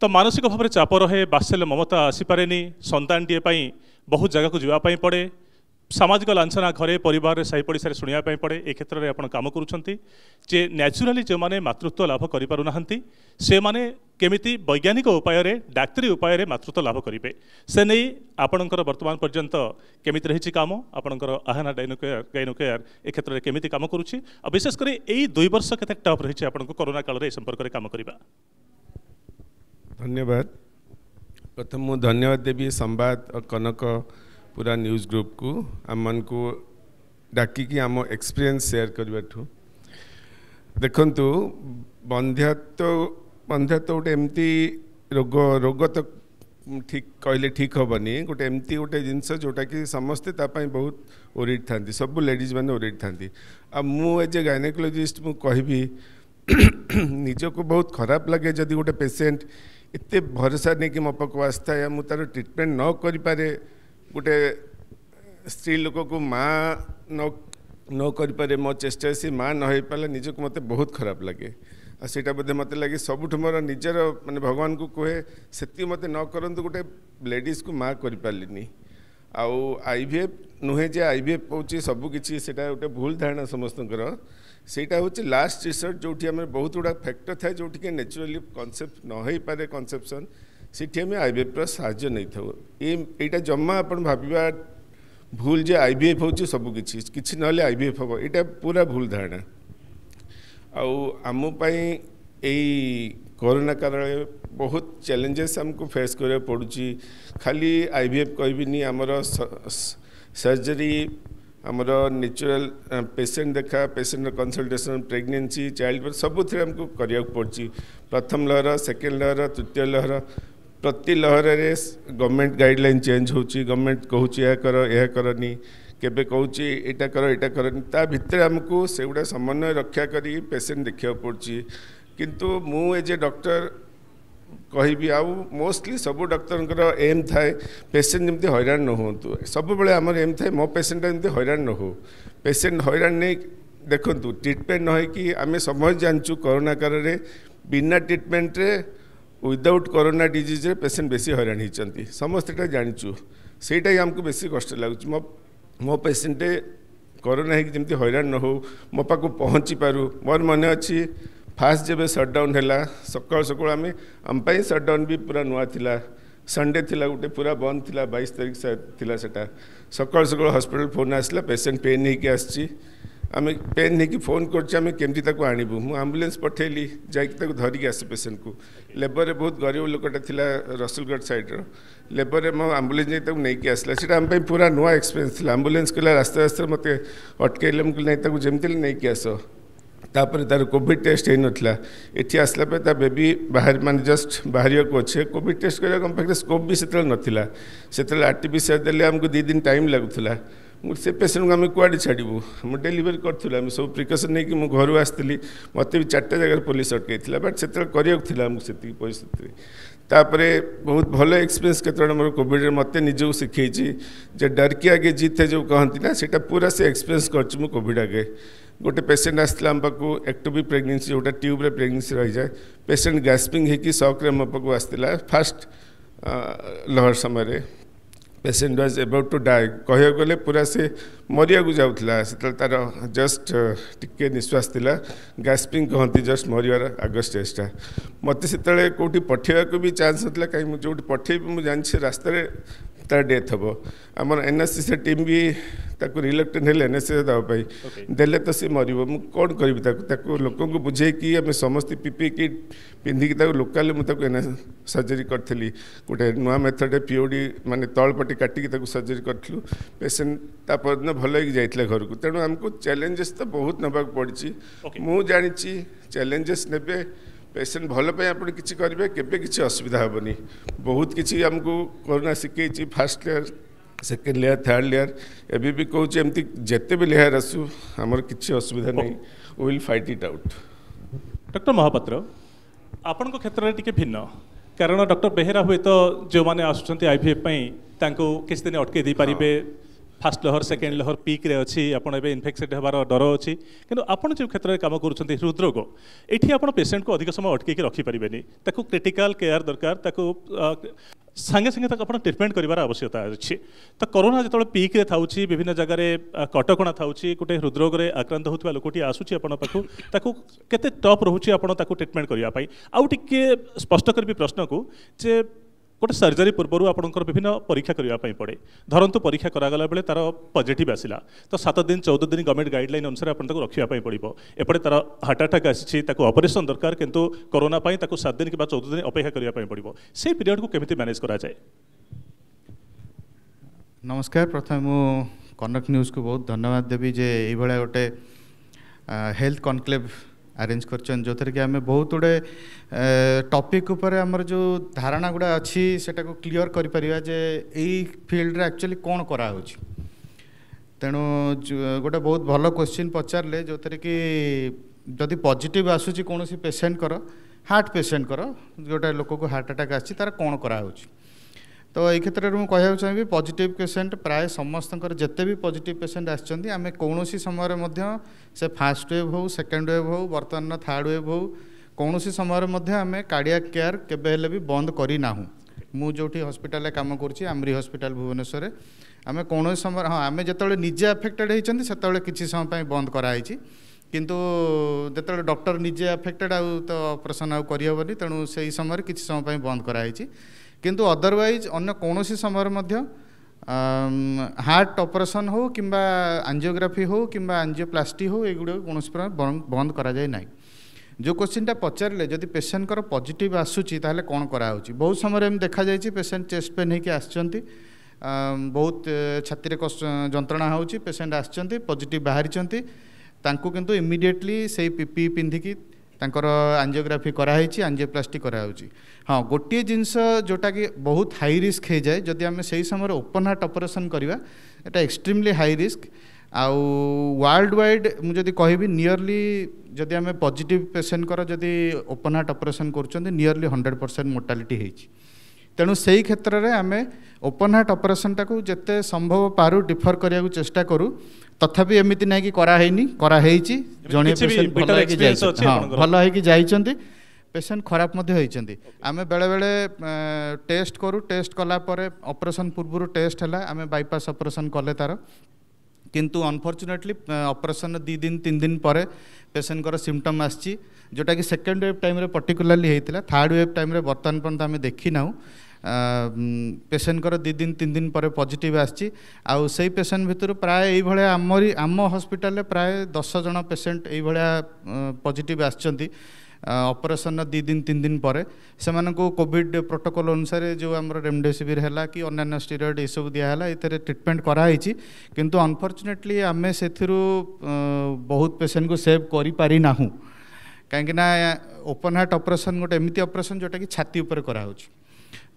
ତ ମାନସିକ ଭାବରେ ଚାପ ରହେ ବାସେଲ ମମତା ଆସିପାରେନି ସନ୍ତାନଟିଏ ପାଇଁ ବହୁତ ଜାଗାକୁ ଯିବା ପାଇଁ ପଡ଼େ ସାମାଜିକ ଲାଞ୍ଚନା ଘରେ ପରିବାରରେ ସାହି ପଡ଼ିଶାରେ ଶୁଣିବା ପାଇଁ ପଡ଼େ ଏ କ୍ଷେତ୍ରରେ ଆପଣ କାମ କରୁଛନ୍ତି ଯେ ନ୍ୟାଚୁରାଲି ଯେଉଁମାନେ ମାତୃତ୍ୱ ଲାଭ କରିପାରୁନାହାନ୍ତି ସେମାନେ କେମିତି ବୈଜ୍ଞାନିକ ଉପାୟରେ ଡାକ୍ତରୀ ଉପାୟରେ ମାତୃତ୍ୱ ଲାଭ କରିବେ ସେ ନେଇ ଆପଣଙ୍କର ବର୍ତ୍ତମାନ ପର୍ଯ୍ୟନ୍ତ କେମିତି ରହିଛି କାମ ଆପଣଙ୍କର ଆହାନା ଡାଇନୋକେୟାର ଗାଇନୋକେୟାର ଏ କ୍ଷେତ୍ରରେ କେମିତି କାମ କରୁଛି ଆଉ ବିଶେଷ କରି ଏଇ ଦୁଇ ବର୍ଷ କେତେ ଟପ୍ ରହିଛି ଆପଣଙ୍କୁ କରୋନା କାଳରେ ଏ ସମ୍ପର୍କରେ କାମ କରିବା ଧନ୍ୟବାଦ ପ୍ରଥମ ମୁଁ ଧନ୍ୟବାଦ ଦେବି ସମ୍ବାଦ କନକ पूरा न्यूज ग्रुप को आम मन को डाक आम एक्सपीरियंस सेयार करने देखु तो, बंध्यात बंध्यात गोटे एमती रोग रोग तो ठीक कहले ठीक हेनी गोटे एमती गोटे जिनस जोटा कि समस्ते बहुत ओरीट था सब लेडीज मैंने ओरिड था ए गायनेकोलोजिस्ट मुझे कह को बहुत खराब लगे जदि गोटे पेसेंट इतने भरोसा नहीं कि मो पाक आसता है मुझ ट्रिटमेंट न करें ଗୋଟେ ସ୍ତ୍ରୀ ଲୋକକୁ ମା ନ ନ କରିପାରେ ମୋ ଚେଷ୍ଟା ସେ ମା ନ ହେଇପାରିଲା ନିଜକୁ ମୋତେ ବହୁତ ଖରାପ ଲାଗେ ଆଉ ସେଇଟା ବୋଧେ ମୋତେ ଲାଗେ ସବୁଠୁ ମୋର ନିଜର ମାନେ ଭଗବାନଙ୍କୁ କୁହେ ସେତିକି ମୋତେ ନ କରନ୍ତୁ ଗୋଟେ ଲେଡ଼ିଜ୍କୁ ମା କରିପାରିଲିନି ଆଉ ଆଇ ଭି ଏଫ୍ ନୁହେଁ ଯେ ଆଇ ଭି ଏଫ୍ ହେଉଛି ସବୁକିଛି ସେଇଟା ଗୋଟେ ଭୁଲ ଧାରଣା ସମସ୍ତଙ୍କର ସେଇଟା ହେଉଛି ଲାଷ୍ଟ ରିସର୍ଚ୍ଚ ଯେଉଁଠି ଆମର ବହୁତ ଗୁଡ଼ାକ ଫ୍ୟାକ୍ଟର ଥାଏ ଯେଉଁଠିକି ନେଚୁରାଲି କନସେପ୍ଟ ନ ହେଇପାରେ କନସେପ୍ସନ୍ ସେଠି ଆମେ ଆଇ ବି ଆଇବିଏଫ୍ର ସାହାଯ୍ୟ ନେଇଥାଉ ଏ ଏଇଟା ଜମା ଆପଣ ଭାବିବା ଭୁଲ ଯେ ଆଇ ବି ଏଫ୍ ହେଉଛି ସବୁକିଛି କିଛି ନହେଲେ ଆଇ ବି ଏଫ୍ ହେବ ଏଇଟା ପୁରା ଭୁଲ ଧାରଣା ଆଉ ଆମ ପାଇଁ ଏଇ କରୋନା କାରଣରେ ବହୁତ ଚ୍ୟାଲେଞ୍ଜେସ୍ ଆମକୁ ଫେସ୍ କରିବାକୁ ପଡ଼ୁଛି ଖାଲି ଆଇ ବି ଏଫ୍ କହିବିନି ଆମର ସର୍ଜରୀ ଆମର ନ୍ୟାଚୁରାଲ୍ ପେସେଣ୍ଟ ଦେଖା ପେସେଣ୍ଟର କନସଲଟେସନ୍ ପ୍ରେଗନେନ୍ସି ଚାଇଲ୍ଡ ବର୍ଥ ସବୁଥିରେ ଆମକୁ କରିବାକୁ ପଡ଼ୁଛି ପ୍ରଥମ ଲହର ସେକେଣ୍ଡ ଲହର ତୃତୀୟ ଲହର ପ୍ରତି ଲହରରେ ଗଭର୍ଣ୍ଣମେଣ୍ଟ ଗାଇଡ଼ଲାଇନ୍ ଚେଞ୍ଜ ହେଉଛି ଗଭର୍ଣ୍ଣମେଣ୍ଟ କହୁଛି ଏହା କର ଏହା କରନି କେବେ କହୁଛି ଏଇଟା କର ଏଇଟା କରନି ତା ଭିତରେ ଆମକୁ ସେଗୁଡ଼ା ସମନ୍ୱୟ ରକ୍ଷା କରି ପେସେଣ୍ଟ ଦେଖିବାକୁ ପଡ଼ୁଛି କିନ୍ତୁ ମୁଁ ଏଜ୍ ଏ ଡକ୍ଟର କହିବି ଆଉ ମୋଷ୍ଟଲି ସବୁ ଡକ୍ଟରଙ୍କର ଏମ୍ ଥାଏ ପେସେଣ୍ଟ ଯେମିତି ହଇରାଣ ନ ହୁଅନ୍ତୁ ସବୁବେଳେ ଆମର ଏମ୍ ଥାଏ ମୋ ପେସେଣ୍ଟଟା ଯେମିତି ହଇରାଣ ନ ହେଉ ପେସେଣ୍ଟ ହଇରାଣ ନେଇ ଦେଖନ୍ତୁ ଟ୍ରିଟମେଣ୍ଟ ନ ହେଇକି ଆମେ ସମସ୍ତେ ଜାଣିଛୁ କରୋନା କାଳରେ ବିନା ଟ୍ରିଟମେଣ୍ଟରେ ୱିଦାଉଟ୍ କରୋନା ଡିଜିଜ୍ରେ ପେସେଣ୍ଟ ବେଶୀ ହଇରାଣ ହୋଇଛନ୍ତି ସମସ୍ତେ ଏଇଟା ଜାଣିଛୁ ସେଇଟା ହିଁ ଆମକୁ ବେଶୀ କଷ୍ଟ ଲାଗୁଛି ମୋ ମୋ ପେସେଣ୍ଟ କରୋନା ହେଇକି ଯେମିତି ହଇରାଣ ନ ହେଉ ମୋ ପାଖକୁ ପହଞ୍ଚି ପାରୁ ମୋର ମନେ ଅଛି ଫାଷ୍ଟ ଯେବେ ସଟ୍ଡାଉନ୍ ହେଲା ସକାଳୁ ସକାଳୁ ଆମେ ଆମ ପାଇଁ ସଟ୍ଡାଉନ୍ ବି ପୁରା ନୂଆ ଥିଲା ସନ୍ଡେ ଥିଲା ଗୋଟେ ପୁରା ବନ୍ଦ ଥିଲା ବାଇଶ ତାରିଖ ଥିଲା ସେଟା ସକାଳୁ ସକାଳୁ ହସ୍ପିଟାଲ ଫୋନ୍ ଆସିଲା ପେସେଣ୍ଟ ପେନ୍ ହେଇକି ଆସିଛି आम पेन नहीं फोन करें केमती आणबू मु आम्बुलांस पठेली जैक धरिकी आसे पेसेंट को लेबर बहुत गरीब लोकटा थी रसुलगढ़ सैड्र लेबर में आम्बुलांस जाकि नहीं आसला से आम पूरा नुआ एक्सपीरियंस था आंबुलांस कहला रास्ते रास्ते मत अटकैले मुझे जमी नहीं आस तापर तार कोविड टेस्ट हो नाला ये आसला ता बेबी बाहर मान जस्ट बाहर को अच्छे कोविड टेस्ट करने पाखे स्कोप भी से ना से R T P C R दे आमको दी टाइम लगुला से पेसेंट को आम कड़े छाड़ू आम डेलीवर करूँ सब प्रिकसन नहीं कि घर आसती मत भी चार्टा जगार पुलिस अटकई बट से करती परिस्थिति तापर बहुत भल एक्सपीरियंस के मोर कोविड मत निजक शिखे जे डर के आगे जीते जो कहती ना से पूरा से एक्सपीरियंस करोड आगे गोटे पेसेंट आसला आम पाक एक्ट भी प्रेगनेसी जोटा ट्यूब्रे प्रेगनेस रही जाए पेसेंट गैसपिंग होक्रे आम पाक आसला फास्ट लहर समय patient was about to die କହିବାକୁ ଗଲେ ପୁରା ସେ ମରିବାକୁ ଯାଉଥିଲା ସେତେବେଳେ ତା'ର ଜଷ୍ଟ ଟିକିଏ ନିଶ୍ୱାସ ଥିଲା ଗାସ୍ପିଂ କହନ୍ତି ଜଷ୍ଟ ମରିବାର ଆଗ ଷ୍ଟେଜ୍ଟା ମୋତେ ସେତେବେଳେ କେଉଁଠି ପଠାଇବାକୁ ବି ଚାନ୍ସ ନଥିଲା କାହିଁକି ମୁଁ ଯେଉଁଠି ପଠାଇବି ମୁଁ ଜାଣିଛି ରାସ୍ତାରେ ତାର ଡେଥ୍ ହେବ ଆମର ଏନ୍ ଏସ୍ ସେ ଟିମ୍ ବି ତାକୁ ରିଲେକ୍ଟେଡ଼ ହେଲେ ଏନ୍ ଏସ୍ ଦେବା ପାଇଁ ଦେଲେ ତ ସେ ମରିବ ମୁଁ କ'ଣ କରିବି ତାକୁ ତାକୁ ଲୋକଙ୍କୁ ବୁଝେଇକି ଆମେ ସମସ୍ତେ ପିପି କିଟ୍ ପିନ୍ଧିକି ତାକୁ ଲୋକାଲି ମୁଁ ତାକୁ ଏନ୍ ସର୍ଜରୀ କରିଥିଲି ଗୋଟେ ନୂଆ ମେଥଡ଼ରେ ପିଓଡ଼ି ମାନେ ତଳପଟି କାଟିକି ତାକୁ ସର୍ଜରୀ କରିଥିଲୁ ପେସେଣ୍ଟ ତା ପରଦିନ ଭଲ ହେଇକି ଯାଇଥିଲା ଘରକୁ ତେଣୁ ଆମକୁ ଚ୍ୟାଲେଞ୍ଜେସ୍ ତ ବହୁତ ନେବାକୁ ପଡ଼ିଛି ମୁଁ ଜାଣିଛି ଚ୍ୟାଲେଞ୍ଜେସ୍ ନେବେ पेसेंट भलप किसी करेंगे के असुविधा हेनी बहुत किसी आमको कोरोना शिखे fast layer second layer third layer एवं कौच एमती जिते भी लेयर आसू आम कि असुविधा नहीं will fight it out doctor Mohapatra आपण क्षेत्र में टी भिन्न कारण डक्टर बेहेरा हूँ तो जो मैंने आसुँच आई एफ पर किसी दिन अटकई दे पारे ফার্স্ট লহর সেকেন্ড লহর পিক্রে অছি আপনার এবে ইনফেকসেড হবার ডর অছি কিন্তু আপনার যে ক্ষেত্রে কাম করছেন হৃদরোগ এটি আপনার পেসেন্টকে অধিক সময় অটকাইকি রখিপারে তাকে ক্রিটিকাল কেয়ার দরকার তাকে ସାଙ୍ଗେ ସାଙ୍ଗେ ତାକୁ ଆପଣ ଟ୍ରିଟମେଣ୍ଟ କରିବାର ଆବଶ୍ୟକତା ଅଛି ତ କରୋନା ଯେତେବେଳେ ପିକ୍ରେ ଥାଉଛି ବିଭିନ୍ନ ଜାଗାରେ କଟକଣା ଥାଉଛି ଗୋଟେ ହୃଦରୋଗରେ ଆକ୍ରାନ୍ତ ହେଉଥିବା ଲୋକଟି ଆସୁଛି ଆପଣଙ୍କ ପାଖକୁ ତାକୁ କେତେ ଟପ୍ ରହୁଛି ଆପଣ ତାକୁ ଟ୍ରିଟମେଣ୍ଟ କରିବା ପାଇଁ ଆଉ ଟିକିଏ ସ୍ପଷ୍ଟ କରିବି ପ୍ରଶ୍ନକୁ ଯେ ଗୋଟେ ସର୍ଜରୀ ପୂର୍ବରୁ ଆପଣଙ୍କର ବିଭିନ୍ନ ପରୀକ୍ଷା କରିବା ପାଇଁ ପଡ଼େ ଧରନ୍ତୁ ପରୀକ୍ଷା କରାଗଲା ବେଳେ ତା'ର ପଜିଟିଭ୍ ଆସିଲା ତ ସାତ ଦିନ ଚଉଦ ଦିନ ଗଭର୍ଣ୍ଣମେଣ୍ଟ ଗାଇଡ଼ଲାଇନ୍ ଅନୁସାରେ ଆପଣ ତାକୁ ରଖିବା ପାଇଁ ପଡ଼ିବ ଏପଟେ ତା'ର ହାର୍ଟ ଆଟାକ୍ ଆସିଛି ତାକୁ ଅପରେସନ୍ ଦରକାର କିନ୍ତୁ କରୋନା ପାଇଁ ତାକୁ ସାତ ଦିନ କିମ୍ବା ଚଉଦ ଦିନ ଅପେକ୍ଷା କରିବା ପାଇଁ ପଡ଼ିବ ସେଇ ପିରିୟଡ଼କୁ କେମିତି ମ୍ୟାନେଜ୍ କରାଯାଏ ନମସ୍କାର ପ୍ରଥମେ ମୁଁ କନକ ନ୍ୟୁଜ୍କୁ ବହୁତ ଧନ୍ୟବାଦ ଦେବି ଯେ ଏଇଭଳିଆ ଗୋଟେ ହେଲ୍ଥ କନକ୍ଲେଭ୍ আরেঞ্জ করছেন যেথের কি আমি বহুত গুড়ে টপিক উপরে আমার যে ধারণা গুড়া অছি সেটাকে ক্লিয়ার করে পারিবা যে এই ফিল্ডরে একচুয়ালি কোন করা হচ্ছে তেণু গোটে বহুত ভাল কোশ্চিন পচারলে যেথেরে কি যদি পজিটিভ আসুচি কোণী পেসেন্টর হার্ট পেসেন্টর যেটা লোককে হার্ট আটাক আসছে তার কোণ করা হচ্ছে তো এই ক্ষেত্রে মু কহিବାକୁ চাହିଁବି ପଜିଟିଭ୍ ପେସେଣ୍ଟ ପ୍ରାୟ ସମସ୍ତଙ୍କର ଯେତେ ବି ପଜିଟିଭ୍ ପେସେଣ୍ଟ ଆସିଛନ୍ତି ଆମେ କୌଣସି ସମୟରେ ମଧ୍ୟ ସେ ଫାର୍ଷ୍ଟ ୱେଭ୍ ହେଉ ସେକେଣ୍ଡ ୱେଭ୍ ହେଉ ବର୍ତ୍ତମାନର ଥାର୍ଡ଼ ୱେଭ୍ ହେଉ କୌଣସି ସମୟରେ ମଧ୍ୟ ଆମେ କାର୍ଡ଼ିଆ କେୟାର କେବେ ହେଲେ ବି ବନ୍ଦ କରିନାହୁଁ ମୁଁ ଯେଉଁଠି ହସ୍ପିଟାଲରେ କାମ କରୁଛି ଆମରି ହସ୍ପିଟାଲ ଭୁବନେଶ୍ୱରରେ ଆମେ କୌଣସି ସମୟରେ ହଁ ଆମେ ଯେତେବେଳେ ନିଜେ ଆଫେକ୍ଟେଡ଼୍ ହୋଇଛନ୍ତି ସେତେବେଳେ କିଛି ସମୟ ପାଇଁ ବନ୍ଦ କରାହେଇଛି କିନ୍ତୁ ଯେତେବେଳେ ଡକ୍ଟର ନିଜେ ଆଫେକ୍ଟେଡ଼୍ ଆଉ ତ ଅପରେସନ୍ ଆଉ କରିହେବନି ତେଣୁ ସେହି ସମୟରେ କିଛି ସମୟ ପାଇଁ ବନ୍ଦ କରାହେଇଛି କିନ୍ତୁ ଅଦରୱାଇଜ୍ ଅନ୍ୟ କୌଣସି ସମୟରେ ମଧ୍ୟ ହାର୍ଟ ଅପରେସନ୍ ହେଉ କିମ୍ବା ଆଞ୍ଜିଓଗ୍ରାଫି ହେଉ କିମ୍ବା ଆଞ୍ଜିଓପ୍ଲାଷ୍ଟି ହେଉ ଏଗୁଡ଼ିକ କୌଣସି ପ୍ରକାର ବନ୍ଦ କରାଯାଏ ନାହିଁ ଯେଉଁ କୋଶ୍ଚିନ୍ଟା ପଚାରିଲେ ଯଦି ପେସେଣ୍ଟଙ୍କର ପଜିଟିଭ୍ ଆସୁଛି ତାହେଲେ କ'ଣ କରାହେଉଛି ବହୁତ ସମୟରେ ଏମିତି ଦେଖାଯାଇଛି ପେସେଣ୍ଟ ଚେଷ୍ଟ ପେନ୍ ହେଇକି ଆସିଛନ୍ତି ବହୁତ ଛାତିରେ ଯନ୍ତ୍ରଣା ହେଉଛି ପେସେଣ୍ଟ ଆସିଛନ୍ତି ପଜିଟିଭ୍ ବାହାରିଛନ୍ତି ତାଙ୍କୁ କିନ୍ତୁ ଇମିଡ଼ିଏଟଲି ସେଇ ପିପି ପିନ୍ଧିକି ତାଙ୍କର ଆଞ୍ଜିଓଗ୍ରାଫି କରାହେଇଛି ଆଞ୍ଜିଓପ୍ଲାଷ୍ଟି କରାହେଉଛି ହଁ ଗୋଟିଏ ଜିନିଷ ଯେଉଁଟାକି ବହୁତ ହାଇ ରିସ୍କ ହେଇଯାଏ ଯଦି ଆମେ ସେଇ ସମୟରେ ଓପନ୍ ହାର୍ଟ ଅପରେସନ୍ କରିବା ଏଇଟା ଏକ୍ସଟ୍ରିମଲି ହାଇ ରିସ୍କ ଆଉ ୱାର୍ଲଡ ୱାଇଡ଼ ମୁଁ ଯଦି କହିବି ନିୟରଲି ଯଦି ଆମେ ପଜିଟିଭ୍ ପେସେଣ୍ଟଙ୍କର ଯଦି ଓପନ୍ ହାର୍ଟ ଅପରେସନ୍ କରୁଛନ୍ତି ନିୟରଲି ହଣ୍ଡ୍ରେଡ଼ ପରସେଣ୍ଟ ମୋର୍ଟାଲିଟି ହେଇଛି ତେଣୁ ସେଇ କ୍ଷେତ୍ରରେ ଆମେ ଓପନ୍ ହାର୍ଟ ଅପରେସନ୍ଟାକୁ ଯେତେ ସମ୍ଭବ ପାରୁ ଡିଫର କରିବାକୁ ଚେଷ୍ଟା କରୁ ତଥାପି ଏମିତି ନାହିଁ କି କରାହେଇନି କରାହେଇଛି ଜଣେ ଭଲ ହେଇକି ଯାଇଛନ୍ତି ହଁ ଭଲ ହେଇକି ଯାଇଛନ୍ତି ପେସେଣ୍ଟ ଖରାପ ମଧ୍ୟ ହୋଇଛନ୍ତି ଆମେ ବେଳେବେଳେ ଟେଷ୍ଟ କରୁ ଟେଷ୍ଟ କଲା ପରେ ଅପରେସନ୍ ପୂର୍ବରୁ ଟେଷ୍ଟ ହେଲା ଆମେ ବାଇପାସ୍ ଅପରେସନ୍ କଲେ ତା'ର କିନ୍ତୁ ଅନଫର୍ଚୁନେଟଲି ଅପରେସନ୍ ଦୁଇ ଦିନ ତିନି ଦିନ ପରେ ପେସେଣ୍ଟଙ୍କର ସିମ୍ପଟମ୍ ଆସିଛି ଯେଉଁଟାକି ସେକେଣ୍ଡ ୱେଭ୍ ଟାଇମ୍ରେ ପର୍ଟିକୁଲାରଲି ହେଇଥିଲା ଥାର୍ଡ଼ ୱେଭ୍ ଟାଇମ୍ରେ ବର୍ତ୍ତମାନ ପର୍ଯ୍ୟନ୍ତ ଆମେ ଦେଖିନାହୁଁ ପେସେଣ୍ଟଙ୍କର ଦୁଇ ଦିନ ତିନି ଦିନ ପରେ ପଜିଟିଭ୍ ଆସିଛି ଆଉ ସେଇ ପେସେଣ୍ଟ ଭିତରୁ ପ୍ରାୟ ଏଇଭଳିଆ ଆମରି ଆମ ହସ୍ପିଟାଲରେ ପ୍ରାୟ ଦଶ ଜଣ ପେସେଣ୍ଟ ଏଇଭଳିଆ ପଜିଟିଭ୍ ଆସିଛନ୍ତି ଅପରେସନ୍ର ଦୁଇ ଦିନ ତିନି ଦିନ ପରେ ସେମାନଙ୍କୁ କୋଭିଡ଼ ପ୍ରୋଟୋକଲ୍ ଅନୁସାରେ ଯେଉଁ ଆମର ରେମଡେସିଭିର୍ ହେଲା କି ଅନ୍ୟାନ୍ୟ ଷ୍ଟିରଏଡ଼୍ ଏସବୁ ଦିଆହେଲା ଏଥିରେ ଟ୍ରିଟମେଣ୍ଟ କରାହେଇଛି କିନ୍ତୁ ଅନଫର୍ଚୁନେଟଲି ଆମେ ସେଥିରୁ ବହୁତ ପେସେଣ୍ଟକୁ ସେଭ୍ କରିପାରିନାହୁଁ କାହିଁକିନା ଓପନ୍ ହାର୍ଟ ଅପରେସନ୍ ଗୋଟେ ଏମିତି ଅପରେସନ୍ ଯେଉଁଟାକି ଛାତି ଉପରେ କରାହେଉଛି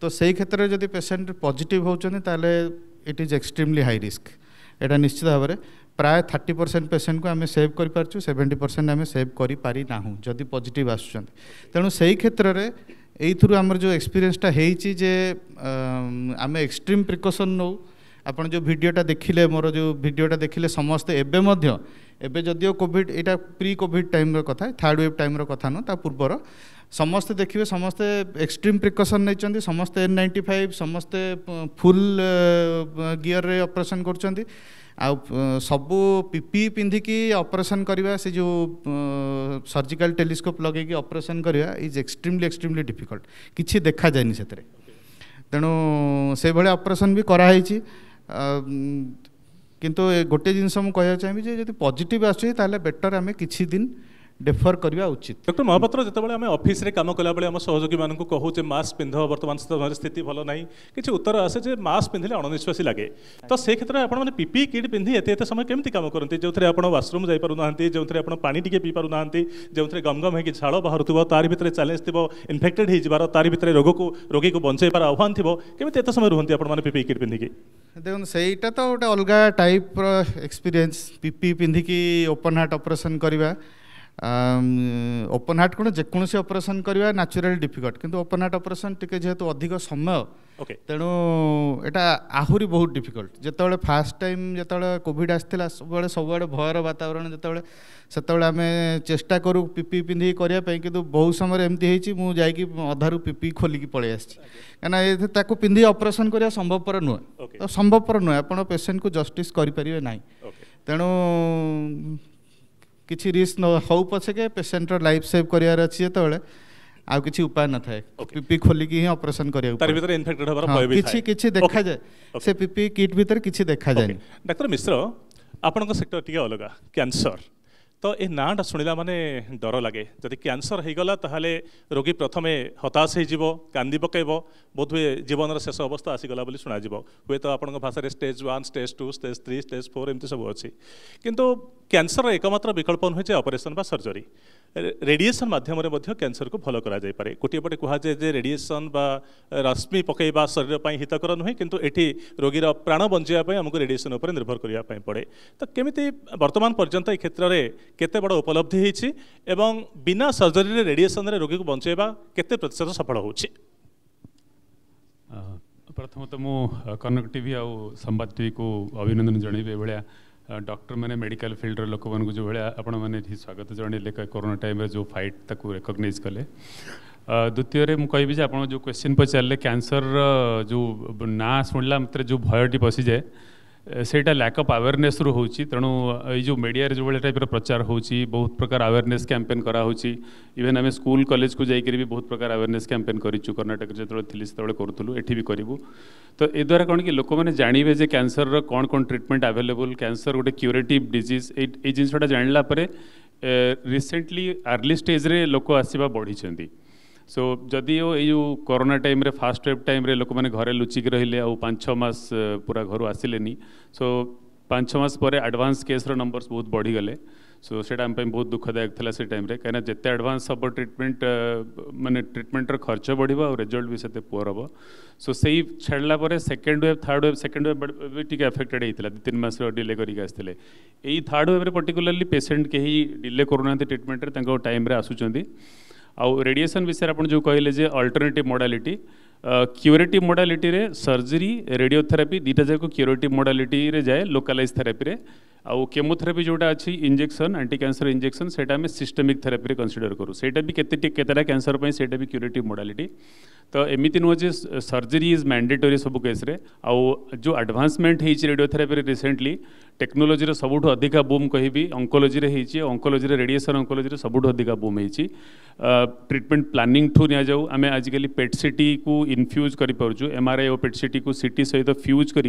তো সেই ক্ষেত্রে যদি পেসেন্ট পজিটিভ হচ্ছেন তাহলে it is extremely high risk এটা নিশ্চিত ভাবে প্রায় থার্টি পরসেন্ট পেসেন্টকে আমি সেভ করে পারছু সেভেন্টি পরসেন্ট আমি সেভ করে পারি না যদি পজিটিভ আসুচান তেমন সেই ক্ষেত্রে এইথর আমার যে এক্সপিরিয়েন্সটা হয়েছি যে আমি এক্সট্রিম প্রিকসন নৌ আপনার যে ভিডিওটা দেখলে ମୋର যে ভিডিওটা দেখলে ସମସ୍ତେ এবে ମଧ୍ୟ যদিও কোভিড এটা প্রি কোভিড କୋଭିଡ଼ কথা থার্ড ওয়েভ ୱେଭ୍ কথা নয় তা পূর্বর ସମସ୍ତେ ଦେଖିବେ ସମସ୍ତେ ଏକ୍ସଟ୍ରିମ୍ ପ୍ରିକସନ୍ ନେଇଛନ୍ତି ସମସ୍ତେ ଏନ୍ ନାଇଣ୍ଟି ଫାଇଭ୍ ସମସ୍ତେ ଫୁଲ୍ ଗିଅର୍ରେ ଅପରେସନ୍ କରୁଛନ୍ତି ଆଉ ସବୁ ପିପି ପିନ୍ଧିକି ଅପରେସନ୍ କରିବା ସେ ଯେଉଁ ସର୍ଜିକାଲ୍ ଟେଲିସ୍କୋପ୍ ଲଗେଇକି ଅପରେସନ୍ କରିବା ଇଜ୍ ଏକ୍ସଟ୍ରିମ୍ଲି ଏକ୍ସଟ୍ରିମ୍ଲି ଡିଫିକଲ୍ଟ କିଛି ଦେଖାଯାଏନି ସେଥିରେ ତେଣୁ ସେଇଭଳି ଅପରେସନ୍ ବି କରାହେଇଛି କିନ୍ତୁ ଗୋଟିଏ ଜିନିଷ ମୁଁ କହିବାକୁ ଚାହିଁବି ଯେ ଯଦି ପଜିଟିଭ୍ ଆସୁଛି ତାହେଲେ ବେଟର୍ ଆମେ କିଛି ଦିନ ଡେଫର କରିବା ଉଚିତ ଡକ୍ଟର ମହାପାତ୍ର ଯେତେବେଳେ ଆମେ ଅଫିସରେ କାମ କଲାବେଳେ ଆମ ସହଯୋଗୀମାନଙ୍କୁ କହୁ ଯେ ମାସ୍କ ପିନ୍ଧ ବର୍ତ୍ତମାନ ସ୍ଥିତି ଭଲ ନାହିଁ କିଛି ଉତ୍ତର ଆସେ ଯେ ମାସ୍କ ପିନ୍ଧିଲେ ଅଣନିଶ୍ୱାସୀ ଲାଗେ ତ ସେ କ୍ଷେତ୍ରରେ ଆପଣମାନେ ପିପି କିଟ୍ ପିନ୍ଧି ଏତେ ଏତେ ସମୟ କେମିତି କାମ କରନ୍ତି ଯେଉଁଥିରେ ଆପଣ ୱାସରୁମ୍ ଯାଇପାରୁନାହାନ୍ତି ଯେଉଁଥିରେ ଆପଣ ପାଣି ଟିକେ ପିଇପାରୁନାହାନ୍ତି ଯେଉଁଥିରେ ଗମଗମ ହେଇକି ଝାଳ ବାହାରୁଥିବ ତାରି ଭିତରେ ଚ୍ୟାଲେଞ୍ଜ ଥିବ ଇନଫେକ୍ଟେଡ୍ ହେଇଯିବାର ତାରି ଭିତରେ ରୋଗକୁ ରୋଗୀକୁ ବଞ୍ଚାଇବାର ଆହ୍ୱାନ ଥିବ କେମିତି ଏତେ ସମୟ ରୁହନ୍ତି ଆପଣମାନେ ପିପି କିଟ୍ ପିନ୍ଧିକି ଦେଖନ୍ତୁ ସେଇଟା ତ ଗୋଟେ ଅଲଗା ଟାଇପ୍ର ଏକ୍ସପିରିଏନ୍ସ ପିପି ପିନ୍ଧିକି ଓପନ୍ ହାର୍ଟ ଅପରେସନ୍ କରିବା ଓପନ୍ ହାର୍ଟ କ'ଣ ଯେକୌଣସି ଅପରେସନ୍ କରିବା ନ୍ୟାଚୁରାଲି ଡିଫିକଲ୍ଟ କିନ୍ତୁ ଓପନ୍ ହାର୍ଟ ଅପରେସନ୍ ଟିକେ ଯେହେତୁ ଅଧିକ ସମୟ ତେଣୁ ଏଇଟା ଆହୁରି ବହୁତ ଡିଫିକଲ୍ଟ ଯେତେବେଳେ ଫାଷ୍ଟ ଟାଇମ୍ ଯେତେବେଳେ କୋଭିଡ଼ ଆସିଥିଲା ସବୁବେଳେ ସବୁଆଡ଼େ ଭୟର ବାତାବରଣ ଯେତେବେଳେ ସେତେବେଳେ ଆମେ ଚେଷ୍ଟା କରୁ ପିପି ପିନ୍ଧିକି କରିବା ପାଇଁ କିନ୍ତୁ ବହୁତ ସମୟରେ ଏମିତି ହେଇଛି ମୁଁ ଯାଇକି ଅଧାରୁ ପିପି ଖୋଲିକି ପଳେଇ ଆସିଛି କାହିଁକିନା ତାକୁ ପିନ୍ଧିକି ଅପରେସନ୍ କରିବା ସମ୍ଭବପର ନୁହେଁ ସମ୍ଭବପର ନୁହେଁ ଆପଣ ପେସେଣ୍ଟକୁ ଜଷ୍ଟିସ୍ କରିପାରିବେ ନାହିଁ ତେଣୁ କିଛି ରିସ୍କ ନ ହଉ ପଛକେ ପେସେଣ୍ଟର ଲାଇଫ୍ ସେଭ୍ କରିବାର ଅଛି ଯେତେବେଳେ ଆଉ କିଛି ଉପାୟ ନଥାଏ ପିପି ଖୋଲିକି ହିଁ ଅପରେସନ କରିବାକୁ ତାର ଭିତରେ ଇନଫେକ୍ଟେଡ ହବାର ଭୟ ବି କିଛି କିଛି ଦେଖାଯାଏ ସେ ପିପି କିଟ୍ ଭିତରେ କିଛି ଦେଖାଯାଏନି ଡାକ୍ତର ମିଶ୍ର ଆପଣଙ୍କ ସେକ୍ଟର ଟିକେ ଅଲଗା କ୍ୟାନ୍ସର ତ ଏ ନାଁଟା ଶୁଣିଲା ମାନେ ଡର ଲାଗେ ଯଦି କ୍ୟାନ୍ସର ହେଇଗଲା ତାହେଲେ ରୋଗୀ ପ୍ରଥମେ ହତାଶ ହେଇଯିବ କାନ୍ଦି ପକାଇବ ବୋଧହୁଏ ଜୀବନର ଶେଷ ଅବସ୍ଥା ଆସିଗଲା ବୋଲି ଶୁଣାଯିବ ହୁଏତ ଆପଣଙ୍କ ଭାଷାରେ stage one stage two stage three stage four ଏମିତି ସବୁ ଅଛି କିନ୍ତୁ କ୍ୟାନ୍ସରର ଏକମାତ୍ର ବିକଳ୍ପ ନୁହେଁ ଯେ ଅପରେସନ୍ ବା ସର୍ଜରୀ ରେଡ଼ିଏସନ ମାଧ୍ୟମରେ ମଧ୍ୟ କ୍ୟାନ୍ସରକୁ ଭଲ କରାଯାଇପାରେ ଗୋଟିଏ ପଟେ କୁହାଯାଏ ଯେ ରେଡ଼ିଏସନ ବା ରଶ୍ମି ପକାଇବା ଶରୀର ପାଇଁ ହିତକର ନୁହେଁ କିନ୍ତୁ ଏଠି ରୋଗୀର ପ୍ରାଣ ବଞ୍ଚାଇବା ପାଇଁ ଆମକୁ ରେଡ଼ିଏସନ ଉପରେ ନିର୍ଭର କରିବା ପାଇଁ ପଡ଼େ ତ କେମିତି ବର୍ତ୍ତମାନ ପର୍ଯ୍ୟନ୍ତ ଏ କ୍ଷେତ୍ରରେ କେତେ ବଡ଼ ଉପଲବ୍ଧି ହେଇଛି ଏବଂ ବିନା ସର୍ଜରୀରେ ରେଡ଼ିଏସନରେ ରୋଗୀକୁ ବଞ୍ଚାଇବା କେତେ ପ୍ରତିଶତ ସଫଳ ହେଉଛି ପ୍ରଥମତଃ ମୁଁ କନକ ଟିଭି ଆଉ ସମ୍ବାଦ ଟିଭିକୁ ଅଭିନନ୍ଦନ ଜଣାଇବି ଏଭଳିଆ ଡକ୍ଟର ମାନେ ମେଡ଼ିକାଲ ଫିଲ୍ଡର ଲୋକମାନଙ୍କୁ ଯେଉଁଭଳିଆ ଆପଣମାନେ ଏଠି ସ୍ୱାଗତ ଜଣାଇଲେ କରୋନା ଟାଇମ୍ରେ ଯେଉଁ ଫାଇଟ୍ ତାକୁ ରେକଗ୍ନାଇଜ୍ କଲେ ଦ୍ୱିତୀୟରେ ମୁଁ କହିବି ଯେ ଆପଣ ଯେଉଁ କ୍ୱେଶ୍ଚିନ୍ ପଚାରିଲେ କ୍ୟାନ୍ସରର ଯେଉଁ ନାଁ ଶୁଣିଲା ମାତ୍ରେ ଯେଉଁ ଭୟଟି ପଶିଯାଏ ସେଇଟା ଲ୍ୟାକ୍ ଅଫ୍ ଆୱେରନେସ୍ରୁ ହେଉଛି ତେଣୁ ଏଇ ଯେଉଁ ମିଡ଼ିଆରେ ଯେଉଁଭଳି ଟାଇପ୍ର ପ୍ରଚାର ହେଉଛି ବହୁତ ପ୍ରକାର ଆୱେରନେସ୍ କ୍ୟାମ୍ପେନ୍ କରାହେଉଛି ଇଭେନ୍ ଆମେ ସ୍କୁଲ କଲେଜକୁ ଯାଇକରି ବି ବହୁତ ପ୍ରକାର ଆୱେରନେସ୍ କ୍ୟାମ୍ପେନ୍ କରିଛୁ କର୍ଣ୍ଣାଟକରେ ଯେତେବେଳେ ଥିଲି ସେତେବେଳେ କରୁଥିଲୁ ଏଠି ବି କରିବୁ ତ ଏଦ୍ୱାରା କ'ଣ କି ଲୋକମାନେ ଜାଣିବେ ଯେ କ୍ୟାନ୍ସରର କ'ଣ କ'ଣ ଟ୍ରିଟମେଣ୍ଟ ଆଭେଲେବୁଲ୍ କ୍ୟାନ୍ସର ଗୋଟେ କ୍ୟୁରେଟିଭ୍ ଡିଜିଜ୍ ଏଇ ଏଇ ଜିନିଷଟା ଜାଣିଲା ପରେ ରିସେଣ୍ଟଲି ଆର୍ଲି ଷ୍ଟେଜ୍ରେ ଲୋକ ଆସିବା ବଢ଼ିଛନ୍ତି सो जदि यू कोरोना टाइम रे फास्ट वेब टाइम रे लोक मैंने घरे लुचिक रही आउ पांच मस पूरा घर आसिले सो पांच मास पर आडभांस केस्र नंबर्स बहुत बढ़ीगले सो से आम बहुत दुखदायक था से टाइम कहीं जिते आडभांस हम ट्रिटमेंट मानने ट्रिटमेंटर खर्च बढ़ रेजल्ट भी से पुअर हम सो से ही छाड़ला second wave third wave second wave भी टी एफेक्टेड होता तीन मस डिले करते थार्ड वेब्रे पर्टिकुलाली पेसेंट कहीं डिले करूना ट्रिटमेंट टाइम आसुँच्च आउ रेडिएसन विषय आप जो कहले alternative alternate modality curative modality रे सर्जरी रेडियोथेरापी दुटा जाक क्यूरेटिव मोडालीटी रे जाए लोकालाइज थेरापी रे आउ केमोथेरापी जोटा अच्छी इंजेक्शन एंटी कैंसर इंजेक्शन से आम सिस्टमिक थेरापी कनसीडर करूँ से भी केतेटा कैंसर पर भी क्यूरेटिव मोडालीटी तो एमती नुह सर्जरी इज मैंडेटोरी सब केस्रे जो आडभान्समेंट हो रेडियोथेरापी रिसेंटली टेक्नोलोजी सबुठ अधिका बूम कह अंकोलोजी होंकोलोजी रेडिएसन अंकोलोजी सबुठ अधिका बुम होती ट्रिटमेंट प्लानिंग थ्रू निजाऊ आम आजिकल पेट सीटी को इनफ्यूज करपरचु एम आर आई और पेट सीटी को सीटी सहित फ्यूज कर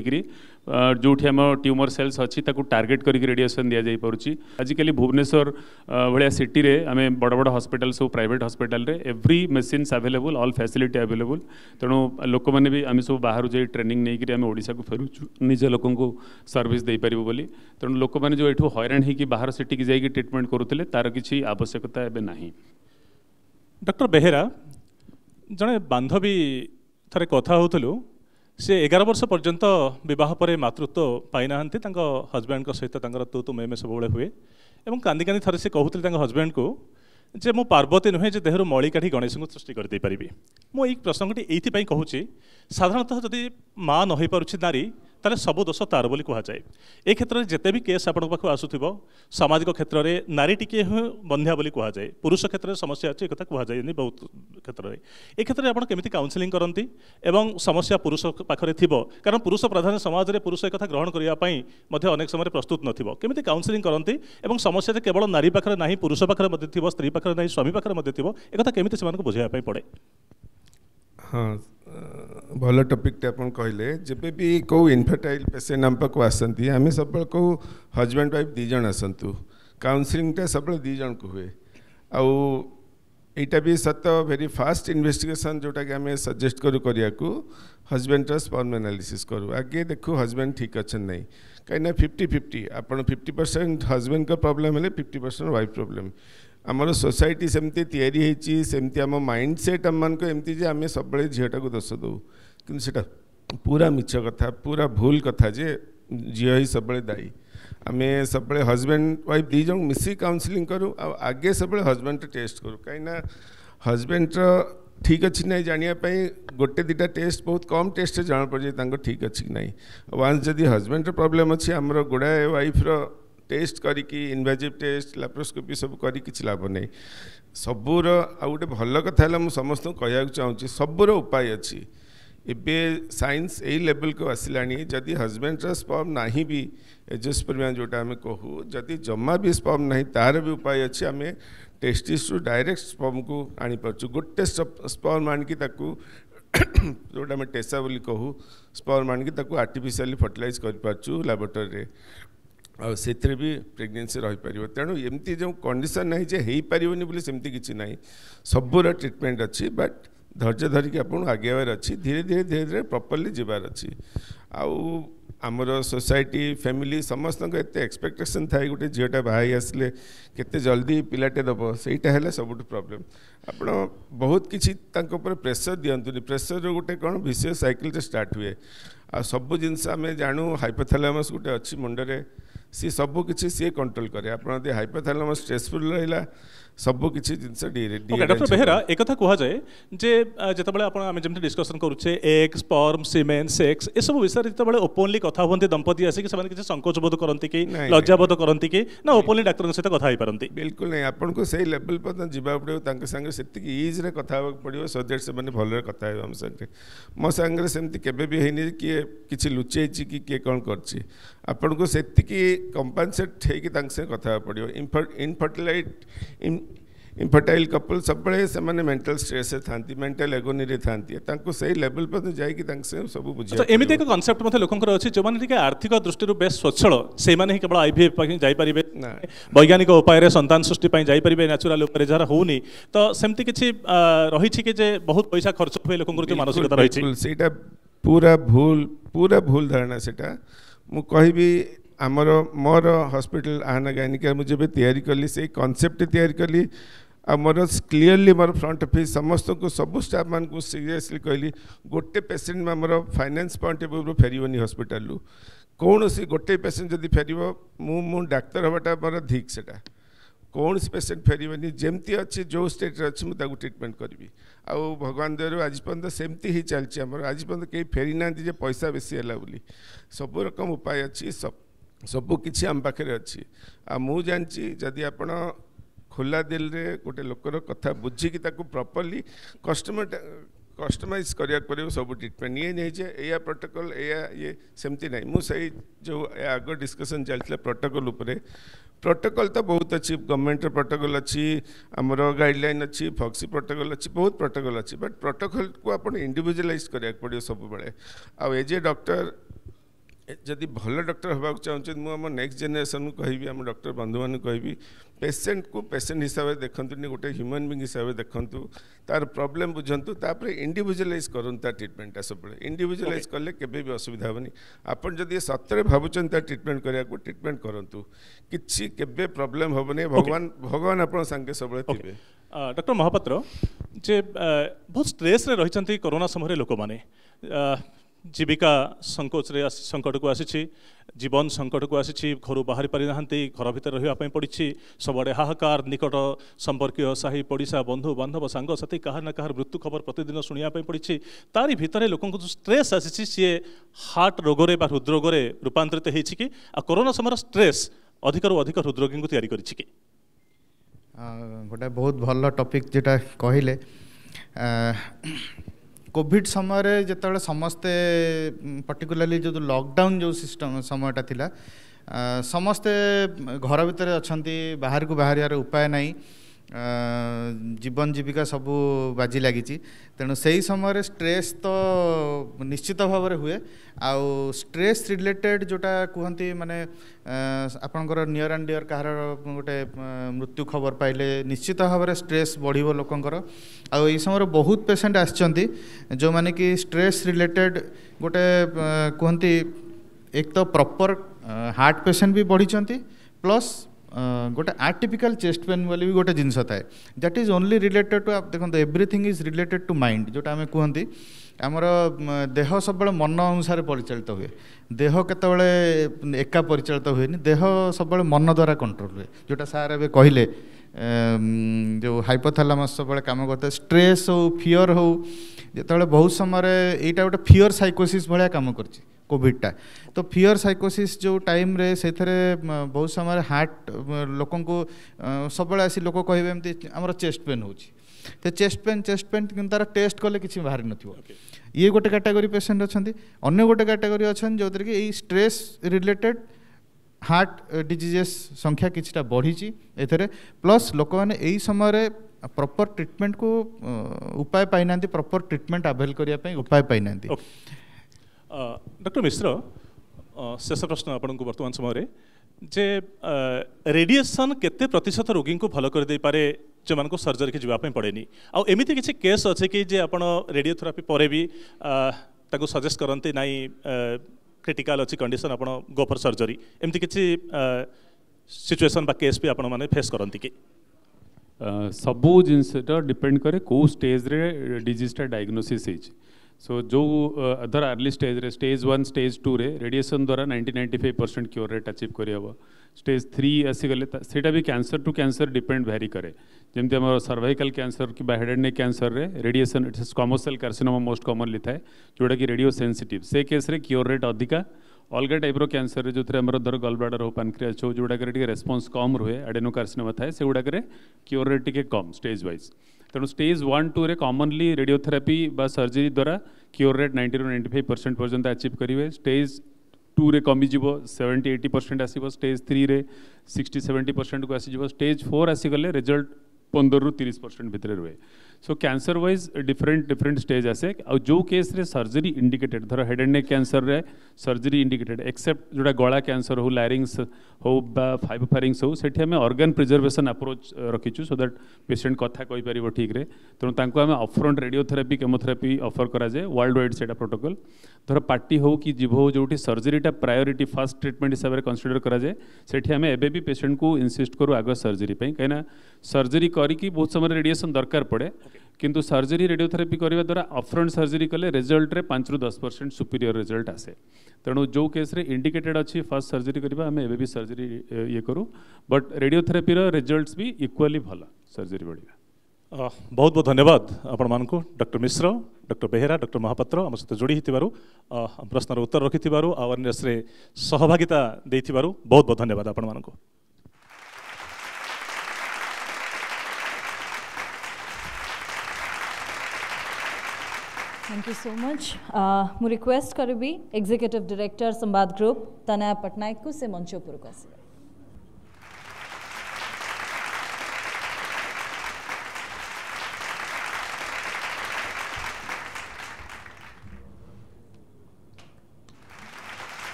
जो आम ट्यूमर सेल्स अच्छी ताकू टार्गेट करेडियेसन दि जापी आजिकल भुवनेश्वर भाया सिटी आम बड़ बड़ हस्पिटाल सब private hospital every machines available all facility available तेणु लोक मैंने भी आम सब बाहर जाए ट्रेनिंग नहींकड़ा को फेर निज लोक सर्विस दे पार बोली तेणु लोक जो यूँ हईरा बाहर सिटी की जाकि ट्रिटमेंट करुते तार किसी आवश्यकता एवं ना ଡକ୍ଟର ବେହେରା ଜଣେ ବାନ୍ଧବୀ ଥରେ କଥା ହେଉଥିଲୁ ସେ ଏଗାର ବର୍ଷ ପର୍ଯ୍ୟନ୍ତ ବିବାହ ପରେ ମାତୃତ୍ୱ ପାଇନାହାନ୍ତି ତାଙ୍କ ହଜବ୍ୟାଣ୍ଡଙ୍କ ସହିତ ତାଙ୍କର ତୁ ତୁ ମେ ମେ ସବୁବେଳେ ହୁଏ ଏବଂ କାନ୍ଦି କାନ୍ଦି ଥରେ ସେ କହୁଥିଲେ ତାଙ୍କ ହଜବ୍ୟାଣ୍ଡକୁ ଯେ ମୁଁ ପାର୍ବତୀ ନୁହେଁ ଯେ ଦେହରୁ ମଳି କାଢ଼ି ଗଣେଶଙ୍କୁ ସୃଷ୍ଟି କରିଦେଇପାରିବି ମୁଁ ଏଇ ପ୍ରସଙ୍ଗଟି ଏଇଥିପାଇଁ କହୁଛି ସାଧାରଣତଃ ଯଦି ମା' ନ ହୋଇପାରୁଛି ନାରୀ ତାହେଲେ ସବୁ ଦୋଷ ତାର ବୋଲି କୁହାଯାଏ ଏ କ୍ଷେତ୍ରରେ ଯେତେ ବି କେସ୍ ଆପଣଙ୍କ ପାଖକୁ ଆସୁଥିବ ସାମାଜିକ କ୍ଷେତ୍ରରେ ନାରୀ ଟିକିଏ ହିଁ ବନ୍ଧ୍ୟା ବୋଲି କୁହାଯାଏ ପୁରୁଷ କ୍ଷେତ୍ରରେ ସମସ୍ୟା ଅଛି ଏକଥା କୁହାଯାଏନି ବହୁତ କ୍ଷେତ୍ରରେ ଏ କ୍ଷେତ୍ରରେ ଆପଣ କେମିତି କାଉନ୍ସିଲିଂ କରନ୍ତି ଏବଂ ସମସ୍ୟା ପୁରୁଷ ପାଖରେ ଥିବ କାରଣ ପୁରୁଷ ପ୍ରଧାନ ସମାଜରେ ପୁରୁଷ ଏକଥା ଗ୍ରହଣ କରିବା ପାଇଁ ମଧ୍ୟ ଅନେକ ସମୟରେ ପ୍ରସ୍ତୁତ ନଥିବ କେମିତି କାଉନ୍ସିଲିଂ କରନ୍ତି ଏବଂ ସମସ୍ୟା ଯେ କେବଳ ନାରୀ ପାଖରେ ନାହିଁ ପୁରୁଷ ପାଖରେ ମଧ୍ୟ ଥିବ ସ୍ତ୍ରୀ ପାଖରେ ନାହିଁ ସ୍ୱାମୀ ପାଖରେ ମଧ୍ୟ ଥିବ ଏକଥା କେମିତି ସେମାନଙ୍କୁ ବୁଝାଇବା ପାଇଁ ପଡ଼େ ହଁ ଭଲ ଟପିକ୍ଟେ ଆପଣ କହିଲେ ଯେବେ ବି କେଉଁ ଇନଫର୍ଟାଇଲ୍ ପେସେଣ୍ଟ ଆମ ପାଖକୁ ଆସନ୍ତି ଆମେ ସବୁବେଳେ କେଉଁ ହଜବ୍ୟାଣ୍ଡ ୱାଇଫ୍ ଦୁଇ ଜଣ ଆସନ୍ତୁ କାଉନସିଲିଂଟା ସବୁବେଳେ ଦୁଇ ଜଣଙ୍କୁ ହୁଏ ଆଉ ଏଇଟା ବି ସତ ଭେରି ଫାଷ୍ଟ ଇନଭେଷ୍ଟିଗେସନ୍ ଯେଉଁଟାକି ଆମେ ସଜେଷ୍ଟ କରୁ କରିବାକୁ ହଜବ୍ୟାଣ୍ଡର ସ୍ପର୍ମ ଆନାଲିସିସ୍ କରୁ ଆଗେ ଦେଖୁ ହଜବ୍ୟାଣ୍ଡ ଠିକ୍ ଅଛନ୍ତି ନାହିଁ କାହିଁକିନା ଫିଫ୍ଟି ଫିଫ୍ଟି ଆପଣ ଫିଫ୍ଟି ପରସେଣ୍ଟ ହଜବ୍ୟାଣ୍ଡଙ୍କ ପ୍ରୋବ୍ଲେମ୍ ହେଲେ ଫିଫ୍ଟି ପରସେଣ୍ଟ ୱାଇଫ୍ ପ୍ରୋବ୍ଲେମ୍ ଆମର ସୋସାଇଟି ସେମିତି ତିଆରି ହେଇଛି ସେମିତି ଆମ ମାଇଣ୍ଡ ସେଟ୍ ଆମମାନଙ୍କୁ ଏମିତି ଯେ ଆମେ ସବୁବେଳେ ଝିଅଟାକୁ ଦୋଷ ଦେଉ କିନ୍ତୁ ସେଇଟା ପୁରା ମିଛ କଥା ପୁରା ଭୁଲ କଥା ଯେ ଝିଅ ହିଁ ସବୁବେଳେ ଦାୟୀ ଆମେ ସବୁବେଳେ ହଜବେଣ୍ଡ ୱାଇଫ୍ ଦୁଇ ଜଣ ମିଶିକି କାଉନସିଲିଂ କରୁ ଆଉ ଆଗେ ସବୁବେଳେ ହଜବେଣ୍ଡର ଟେଷ୍ଟ କରୁ କାହିଁକିନା ହଜବେଣ୍ଡର ଠିକ୍ ଅଛି ନାହିଁ ଜାଣିବା ପାଇଁ ଗୋଟେ ଦୁଇଟା ଟେଷ୍ଟ ବହୁତ କମ୍ ଟେଷ୍ଟରେ ଜଣାପଡ଼ିଯାଏ ତାଙ୍କ ଠିକ୍ ଅଛି କି ନାହିଁ ୱାନ୍ସ ଯଦି ହଜବେଣ୍ଡର ପ୍ରୋବ୍ଲେମ୍ ଅଛି ଆମର ଗୋଡ଼ାଏ ୱାଇଫ୍ର ଟେଷ୍ଟ କରିକି ଇନଭାଜିଭ୍ ଟେଷ୍ଟ ଲାପ୍ରୋସ୍କୋପି ସବୁ କରି କିଛି ଲାଭ ନାହିଁ ସବୁର ଆଉ ଗୋଟେ ଭଲ କଥା ହେଲା ମୁଁ ସମସ୍ତଙ୍କୁ କହିବାକୁ ଚାହୁଁଛି ସବୁର ଉପାୟ ଅଛି एबे साइंस यही लेवल को आसला जदि हजबैंड स्पम ना भी एजस प्रमिया जोटा आम कहू जदि जमा भी स्पम ना तार भी उपाय अच्छे आम टेस्टिस डायरेक्ट स्पम को आनी पार गोटे स्पम आकु जोटा आम टेसा बोली कहू स्पम आर्टिफिशियली फर्टिलइज कर पार्छू लाबरेटरी आती भी प्रेगनेंसी रही पार तेणु एमती जो कंडीशन नहीं पार नहीं सेमती किसी ना सबुर ट्रिटमेंट अच्छी बट ଧୈର୍ଯ୍ୟ ଧରିକି ଆପଣଙ୍କୁ ଆଗେଇବାର ଅଛି ଧୀରେ ଧୀରେ ଧୀରେ ଧୀରେ ପ୍ରପର୍ଲି ଯିବାର ଅଛି ଆଉ ଆମର ସୋସାଇଟି ଫ୍ୟାମିଲି ସମସ୍ତଙ୍କ ଏତେ ଏକ୍ସପେକ୍ଟେସନ୍ ଥାଏ ଗୋଟେ ଝିଅଟା ବାହା ହେଇ ଆସିଲେ କେତେ ଜଲ୍ଦି ପିଲାଟେ ଦେବ ସେଇଟା ହେଲା ସବୁଠୁ ପ୍ରୋବ୍ଲେମ୍ ଆପଣ ବହୁତ କିଛି ତାଙ୍କ ଉପରେ ପ୍ରେସର ଦିଅନ୍ତୁନି ପ୍ରେସରରୁ ଗୋଟେ କ'ଣ ଭିସିଓ ସାଇକେଲଟେ ଷ୍ଟାର୍ଟ ହୁଏ ଆଉ ସବୁ ଜିନିଷ ଆମେ ଜାଣୁ ହାଇପୋଥାଲାମସ୍ ଗୋଟେ ଅଛି ମୁଣ୍ଡରେ ସିଏ ସବୁ କିଛି ସିଏ କଣ୍ଟ୍ରୋଲ୍ କରେ ଆପଣ ଯଦି ହାଇପୋଥାଲାମସ୍ ଷ୍ଟ୍ରେସଫୁଲ୍ ରହିଲା ସବୁ କିଛି ଜିନିଷ ଡକ୍ଟର ବେହେରା ଏକଥା କୁହାଯାଏ ଯେ ଯେତେବେଳେ ଆପଣ ଆମେ ଯେମିତି ଡିସ୍କସନ୍ କରୁଛେ ଏକ୍ସ ପର୍ମ ସିମେନ୍ ସେକ୍ସ ଏସବୁ ବିଷୟରେ ଯେତେବେଳେ ଓପନଲି କଥା ହୁଅନ୍ତି ଦମ୍ପତି ଆସିକି ସେମାନେ କିଛି ସଙ୍କୋଚବୋଧ କରନ୍ତି କି ଲଜ୍ଜାବୋଧ କରନ୍ତି କି ନା ଓପନଲି ଡାକ୍ତରଙ୍କ ସହିତ କଥା ହେଇପାରନ୍ତି ବିଲକୁଲ ନାହିଁ ଆପଣଙ୍କୁ ସେଇ ଲେଭେଲ ପର୍ଯ୍ୟନ୍ତ ଯିବାକୁ ପଡ଼ିବ ତାଙ୍କ ସାଙ୍ଗରେ ସେତିକି ଇଜ୍ରେ କଥା ହେବାକୁ ପଡ଼ିବ ସୋ ସେମାନେ ଭଲରେ କଥା ହେବେ ଆମ ସାଙ୍ଗରେ ମୋ ସାଙ୍ଗରେ ସେମିତି କେବେ ବି ହେଇନି କିଏ କିଛି ଲୁଚେଇଛି କି କିଏ କ'ଣ କରିଛି ଆପଣଙ୍କୁ ସେତିକି କମ୍ପାନସେଟ୍ ହେଇକି ତାଙ୍କ ସାଙ୍ଗେ କଥା ହେବାକୁ ପଡ଼ିବ ଇନଫର୍ଟିଲାଇଟ୍ इनफर्टाइल कपल सब से मेंटल स्ट्रेस था मेंटाल एगोनी था सही लेवल पर तो से सब बुझे तो एम कनसेप्ट लोकर अच्छे जो आर्थिक दृष्टि बेस स्वच्छल से केवल आईवीएफ जाइपारे वैज्ञानिक उपाय सन्तान सृष्टि जाइपारे न्याचुराल उपाय जहाँ हो तो सेमती किसी रही कि बहुत पैसा खर्च हुए लोक मानसिकता रही पूरा भूल पूरा भूल धारणा मु कह आमर मोर हस्पिटाल आहना गायनिका मुझे जब या कली से कनसेप्ट या कली ଆଉ ମୋର କ୍ଲିଅରଲି ମୋର ଫ୍ରଣ୍ଟ ଅଫିସ୍ ସମସ୍ତଙ୍କୁ ସବୁ ଷ୍ଟାଫ୍ମାନଙ୍କୁ ସିରିୟସ୍ଲି କହିଲି ଗୋଟେ ପେସେଣ୍ଟ ଆମର ଫାଇନାନ୍ସ ପଏଣ୍ଟ ଅଫ୍ ଭ୍ୟୁରୁ ଫେରିବନି ହସ୍ପିଟାଲରୁ କୌଣସି ଗୋଟେ ପେସେଣ୍ଟ ଯଦି ଫେରିବ ମୁଁ ମୁଁ ଡାକ୍ତର ହେବାଟା ମୋର ଧିକ୍ ସେଟା କୌଣସି ପେସେଣ୍ଟ ଫେରିବନି ଯେମିତି ଅଛି ଯେଉଁ ଷ୍ଟେଟ୍ରେ ଅଛି ମୁଁ ତାକୁ ଟ୍ରିଟମେଣ୍ଟ କରିବି ଆଉ ଭଗବାନ ଦେହରୁ ଆଜି ପର୍ଯ୍ୟନ୍ତ ସେମିତି ହେଇ ଚାଲିଛି ଆମର ଆଜି ପର୍ଯ୍ୟନ୍ତ କେହି ଫେରିନାହାନ୍ତି ଯେ ପଇସା ବେଶୀ ହେଲା ବୋଲି ସବୁ ରକମ ଉପାୟ ଅଛି ସବୁ କିଛି ଆମ ପାଖରେ ଅଛି ଆଉ ମୁଁ ଜାଣିଛି ଯଦି ଆପଣ ଖୋଲା ଦିଲ୍ରେ ଗୋଟେ ଲୋକର କଥା ବୁଝିକି ତାକୁ ପ୍ରପରଲି କଷ୍ଟମର କଷ୍ଟମାଇଜ୍ କରିବାକୁ ପଡ଼ିବ ସବୁ ଟ୍ରିଟମେଣ୍ଟ ଇଏ ନେଇଛେ ଏଇଆ ପ୍ରୋଟୋକଲ୍ ଏଇଆ ଇଏ ସେମିତି ନାହିଁ ମୁଁ ସେଇ ଯେଉଁ ଆଗ ଡିସ୍କସନ୍ ଚାଲିଥିଲା ପ୍ରୋଟୋକଲ୍ ଉପରେ ପ୍ରୋଟୋକଲ୍ ତ ବହୁତ ଅଛି ଗଭର୍ଣ୍ଣମେଣ୍ଟର ପ୍ରୋଟୋକଲ୍ ଅଛି ଆମର ଗାଇଡ଼ଲାଇନ୍ ଅଛି ଫକ୍ସି ପ୍ରୋଟୋକଲ୍ ଅଛି ବହୁତ ପ୍ରୋଟୋକଲ୍ ଅଛି ବଟ୍ ପ୍ରୋଟୋକଲ୍କୁ ଆପଣ ଇଣ୍ଡିଭିଜୁଆଲାଇଜ୍ କରିବାକୁ ପଡ଼ିବ ସବୁବେଳେ ଆଉ ଏଜ୍ ଏ ଡକ୍ଟର ଯଦି ଭଲ ଡକ୍ଟର ହେବାକୁ ଚାହୁଁଛନ୍ତି ମୁଁ ଆମ ନେକ୍ସଟ ଜେନେରେସନକୁ କହିବି ଆମ ଡକ୍ଟର ବନ୍ଧୁମାନଙ୍କୁ କହିବି ପେସେଣ୍ଟକୁ ପେସେଣ୍ଟ ହିସାବରେ ଦେଖନ୍ତୁନି ଗୋଟେ ହ୍ୟୁମାନ୍ ବିଙ୍ଗ୍ ହିସାବରେ ଦେଖନ୍ତୁ ତାର ପ୍ରୋବ୍ଲେମ୍ ବୁଝନ୍ତୁ ତାପରେ ଇଣ୍ଡିଭିଜୁଆଲାଇଜ୍ କରନ୍ତୁ ତା ଟ୍ରିଟମେଣ୍ଟଟା ସବୁବେଳେ ଇଣ୍ଡିଭିଜୁଆଲାଇଜ୍ କଲେ କେବେ ବି ଅସୁବିଧା ହେବନି ଆପଣ ଯଦି ସତରେ ଭାବୁଛନ୍ତି ତା ଟ୍ରିଟମେଣ୍ଟ କରିବାକୁ ଟ୍ରିଟମେଣ୍ଟ କରନ୍ତୁ କିଛି କେବେ ପ୍ରୋବ୍ଲେମ୍ ହେବନି ଭଗବାନ ଭଗବାନ ଆପଣଙ୍କ ସାଙ୍ଗେ ସବୁବେଳେ ଥିବେ ଡକ୍ଟର ମହାପାତ୍ର ଯେ ବହୁତ ଷ୍ଟ୍ରେସ୍ରେ ରହିଛନ୍ତି କରୋନା ସମୟରେ ଲୋକମାନେ ଜୀବିକା ସଙ୍କୋଚରେ ଆସି ସଙ୍କଟକୁ ଆସିଛି ଜୀବନ ସଙ୍କଟକୁ ଆସିଛି ଘରୁ ବାହାରି ପାରିନାହାନ୍ତି ଘର ଭିତରେ ରହିବା ପାଇଁ ପଡ଼ିଛି ସବୁଆଡ଼େ ହାହାକାର ନିକଟ ସମ୍ପର୍କୀୟ ସାହି ପଡ଼ିଶା ବନ୍ଧୁ ବାନ୍ଧବ ସାଙ୍ଗସାଥି କାହାର ନା କାହାର ମୃତ୍ୟୁ ଖବର ପ୍ରତିଦିନ ଶୁଣିବା ପାଇଁ ପଡ଼ିଛି ତାରି ଭିତରେ ଲୋକଙ୍କୁ ଯେଉଁ ଷ୍ଟ୍ରେସ୍ ଆସିଛି ସିଏ ହାର୍ଟ ରୋଗରେ ବା ହୃଦ୍ରୋଗରେ ରୂପାନ୍ତରିତ ହୋଇଛି କି ଆଉ କରୋନା ସମୟର ଷ୍ଟ୍ରେସ୍ ଅଧିକରୁ ଅଧିକ ହୃଦ୍ରୋଗୀଙ୍କୁ ତିଆରି କରିଛି କି ଗୋଟେ ବହୁତ ଭଲ ଟପିକ୍ ଯେଟା କହିଲେ କୋଭିଡ଼ ସମୟରେ ଯେତେବେଳେ ସମସ୍ତେ ପର୍ଟିକୁଲାରଲି ଯେଉଁ ଲକଡାଉନ୍ ଯେଉଁ ସିଷ୍ଟମ୍ ସମୟଟା ଥିଲା ସମସ୍ତେ ଘର ଭିତରେ ଅଛନ୍ତି ବାହାରକୁ ବାହାରିବାର ଉପାୟ ନାହିଁ জীবন জীবিকা ସବୁ ବାଜି ଲାଗିଛି ତେଣୁ ସେହି ସମୟରେ ଷ୍ଟ୍ରେସ୍ ତ ନିଶ୍ଚିତ ଭାବରେ ହୁଏ ଆଉ ଷ୍ଟ୍ରେସ୍ ରିଲେଟେଡ଼୍ ଯେଉଁଟା କୁହନ୍ତି ମାନେ ଆପଣଙ୍କର ନିୟର୍ ଆଣ୍ଡ ଡିୟର୍ କାହାର ଗୋଟେ ମୃତ୍ୟୁ ଖବର ପାଇଲେ ନିଶ୍ଚିତ ଭାବରେ ଷ୍ଟ୍ରେସ୍ ବଢ଼ିବ ଲୋକଙ୍କର ଆଉ ଏହି ସମୟରେ ବହୁତ ପେସେଣ୍ଟ ଆସିଛନ୍ତି ଯେଉଁମାନେ କି ଷ୍ଟ୍ରେସ୍ ରିଲେଟେଡ଼୍ ଗୋଟେ କୁହନ୍ତି ଏକ ତ ପ୍ରପର୍ ହାର୍ଟ ପେସେଣ୍ଟ ବି ବଢ଼ିଛନ୍ତି ପ୍ଲସ୍ ଗୋଟେ ଆର୍ଟିଫିକାଲ୍ ଚେଷ୍ଟ ପେନ୍ ବୋଲି ବି ଗୋଟେ ଜିନିଷ ଥାଏ that is only related to ଦେଖନ୍ତୁ everything is related to mind ଯେଉଁଟା ଆମେ କୁହନ୍ତି ଆମର ଦେହ ସବୁବେଳେ ମନ ଅନୁସାରେ ପରିଚାଳିତ ହୁଏ ଦେହ କେତେବେଳେ ଏକା ପରିଚାଳିତ ହୁଏନି ଦେହ ସବୁବେଳେ ମନ ଦ୍ୱାରା କଣ୍ଟ୍ରୋଲ ହୁଏ ଯେଉଁଟା ସାର୍ ଏବେ କହିଲେ ଯେଉଁ ହାଇପୋଥାଲାମସ୍ ସବୁବେଳେ କାମ କରିଥାଏ ଷ୍ଟ୍ରେସ୍ ହେଉ ଫିଅର୍ ହେଉ ଯେତେବେଳେ ବହୁତ ସମୟରେ ଏଇଟା ଗୋଟେ ଫିଅର୍ ସାଇକୋସିସ୍ ଭଳିଆ କାମ କରିଛି କୋଭିଡ଼ଟା ତ ଫିଅର୍ ସାଇକୋସିସ୍ ଯେଉଁ ଟାଇମ୍ରେ ସେଥିରେ ବହୁତ ସମୟରେ ହାର୍ଟ ଲୋକଙ୍କୁ ସବୁବେଳେ ଆସି ଲୋକ କହିବେ ଏମିତି ଆମର ଚେଷ୍ଟ ପେନ୍ ହେଉଛି ତ ଚେଷ୍ଟ ପେନ୍ ଚେଷ୍ଟ ପେନ୍ କିନ୍ତୁ ତାର ଟେଷ୍ଟ କଲେ କିଛି ବାହାରି ନଥିବ ଇଏ ଗୋଟେ କାଟାଗୋରୀ ପେସେଣ୍ଟ ଅଛନ୍ତି ଅନ୍ୟ ଗୋଟେ କାଟାଗୋରୀ ଅଛନ୍ତି ଯେଉଁଥିରେ କି ଏଇ ଷ୍ଟ୍ରେସ୍ ରିଲେଟେଡ୍ ହାର୍ଟ ଡିଜିଜେସ୍ ସଂଖ୍ୟା କିଛିଟା ବଢ଼ିଛି ଏଥିରେ ପ୍ଲସ୍ ଲୋକମାନେ ଏଇ ସମୟରେ ପ୍ରପର୍ ଟ୍ରିଟମେଣ୍ଟକୁ ଉପାୟ ପାଇନାହାନ୍ତି ପ୍ରପର୍ ଟ୍ରିଟମେଣ୍ଟ ଆଭେଲ୍ କରିବା ପାଇଁ ଉପାୟ ପାଇନାହାନ୍ତି ડૉક્ટર મિશ્ર શેષ પ્રશ્ન આપણું વર્તમાન સમયે જે રેડિએસન કેતે પ્રતિશત રોગીଙ୍କୁ ଭଲ କରିଦେଇପାରେ ଯେଉଁମାନଙ୍କୁ ସର୍ଜରୀକି ଯିବା ପାଇଁ ପଡ଼େନି ଆଉ ଏମିତି କିଛି କେସ୍ ଅଛି କି ଯେ ଆପଣ ରେଡ଼ିଓଥେରାପି ପରେ ବି ତାକୁ ସଜେଷ୍ଟ କରନ୍ତି ନାଇଁ କ୍ରିଟିକାଲ୍ ଅଛି କଣ୍ଡିସନ୍ ଆପଣ ଗୋ ଫର୍ ସର୍ଜରୀ ଏମିତି କିଛି ସିଚୁଏସନ୍ ବା କେସ୍ ବି ଆପଣମାନେ ଫେସ୍ କରନ୍ତି କି ସବୁ ଜିନିଷଟା ଡିପେଣ୍ଡ କରେ କେଉଁ ଷ୍ଟେଜ୍ରେ ଡିଜିଜ୍ଟା ଡାଇଗ୍ନୋସିସ୍ ହେଇଛି सो जो अदर अर्ली स्टेज रे स्टेज वन स्टेज टू रे रेडिएशन द्वारा ninety ninety five percent cure rate achieve करहब स्टेज थ्री आसीगले से कैंसर टू कैंसर डिपेड भारी कै जमी आम सर्भाइकाल क्यासर कि हेड कैंसर में रेडिएसन इट्स कमर्सील कैरसिनोमा मोस्ट कमनली था जोटा कि रेडियो सेनसीट से केस्रे क्योर रेट अधिका अलग आईब्रो क्यासर जो थे आमर गल ब्लाडर हो पानक्रिया हो जोड़ा करे रेस्पन्स कम रुए आडेनो कार्सिनोमा थाए से गुड़ाक क्योर रेट टी कम स्टेज व्वज तेणु स्टेज वन टू में कमनली रेडियोथेरापी सर्जरी द्वारा क्योर रेट नाइंटी रू नाइंटी फाइव परसेंट पर्यटन आचिव करेंगे स्टेज टू में कमिज सेवेन्टी एट्टी परसेंट आसो स्टेज थ्री में सिक्सटी सेवेन्टी परसेंट को आसीज फोर आसीगले रेजल्ट पंदर रु तीस परसेंट भितर रुए so cancer wise different different stage ऐसे और जो केस रे सर्जरी इंडिकेटेड धर हेड एंड नेक कैंसर रे सर्जरी इंडिकेटेड एक्सेप्ट जो गला कैंसर हो लारिंग्स हो फाइबोफारिंग्स हो सेठी हमें ऑर्गन प्रिजर्वेशन अप्रोच रखीचु सो दैट पेशेंट कथा कहि परिबो ठीक रे तेणु तांको हमें अपफ्रंट रेडियोथेरापी केमोथेरापी ऑफर करा जाए वर्ल्ड वाइड सेटा प्रोटोकॉल धर पार्टी हो कि जीव हो जोटी टा प्रायोरिटी फास्ट ट्रीटमेंट हिसाब से कंसीडर करा जाए सेठी हमें एबे भी पेशेंट को इंसिस्ट करू आगो सर्जरी पे कहीं सर्जरी कि बहुत समय रेडिएशन दरकार पड़े কিন্তু সার্জারি রেডিয়োথেরাপি কৰিবা দ্বাৰা আফ্ৰন্ট সার্জৰি কৰলে রেজাল্টৰে 5 টো 10% সুপিয়ৰ রেজাল্ট আছে তেনো যো কেসৰে ইনডিকেটেড আছে ফার্স্ট সার্জৰি কৰিবা আমি এবেবি সার্জৰি ইয়ে কৰো বাট রেডিয়োথেরাপীৰ রেজাল্টছ বি ইকুৱালি ভাল সার্জৰি বঢ়িবা বহুত বহুত ধন্যবাদ আপোন মানক doctor Mishra doctor Behera doctor Mahapatra আমাৰ সৈতে জড়িত হৈ থিবাৰু প্ৰশ্নৰ উত্তৰ ৰখি থিবাৰু আৰু এনেছৰে সহযোগিতা দি থিবাৰু বহুত বহুত ধন্যবাদ আপোন মানক थैंक यू सो मच मु रिक्वेस्ट करी executive director Sambad group Tanaya Patnaik को से मंच उपरको आसबे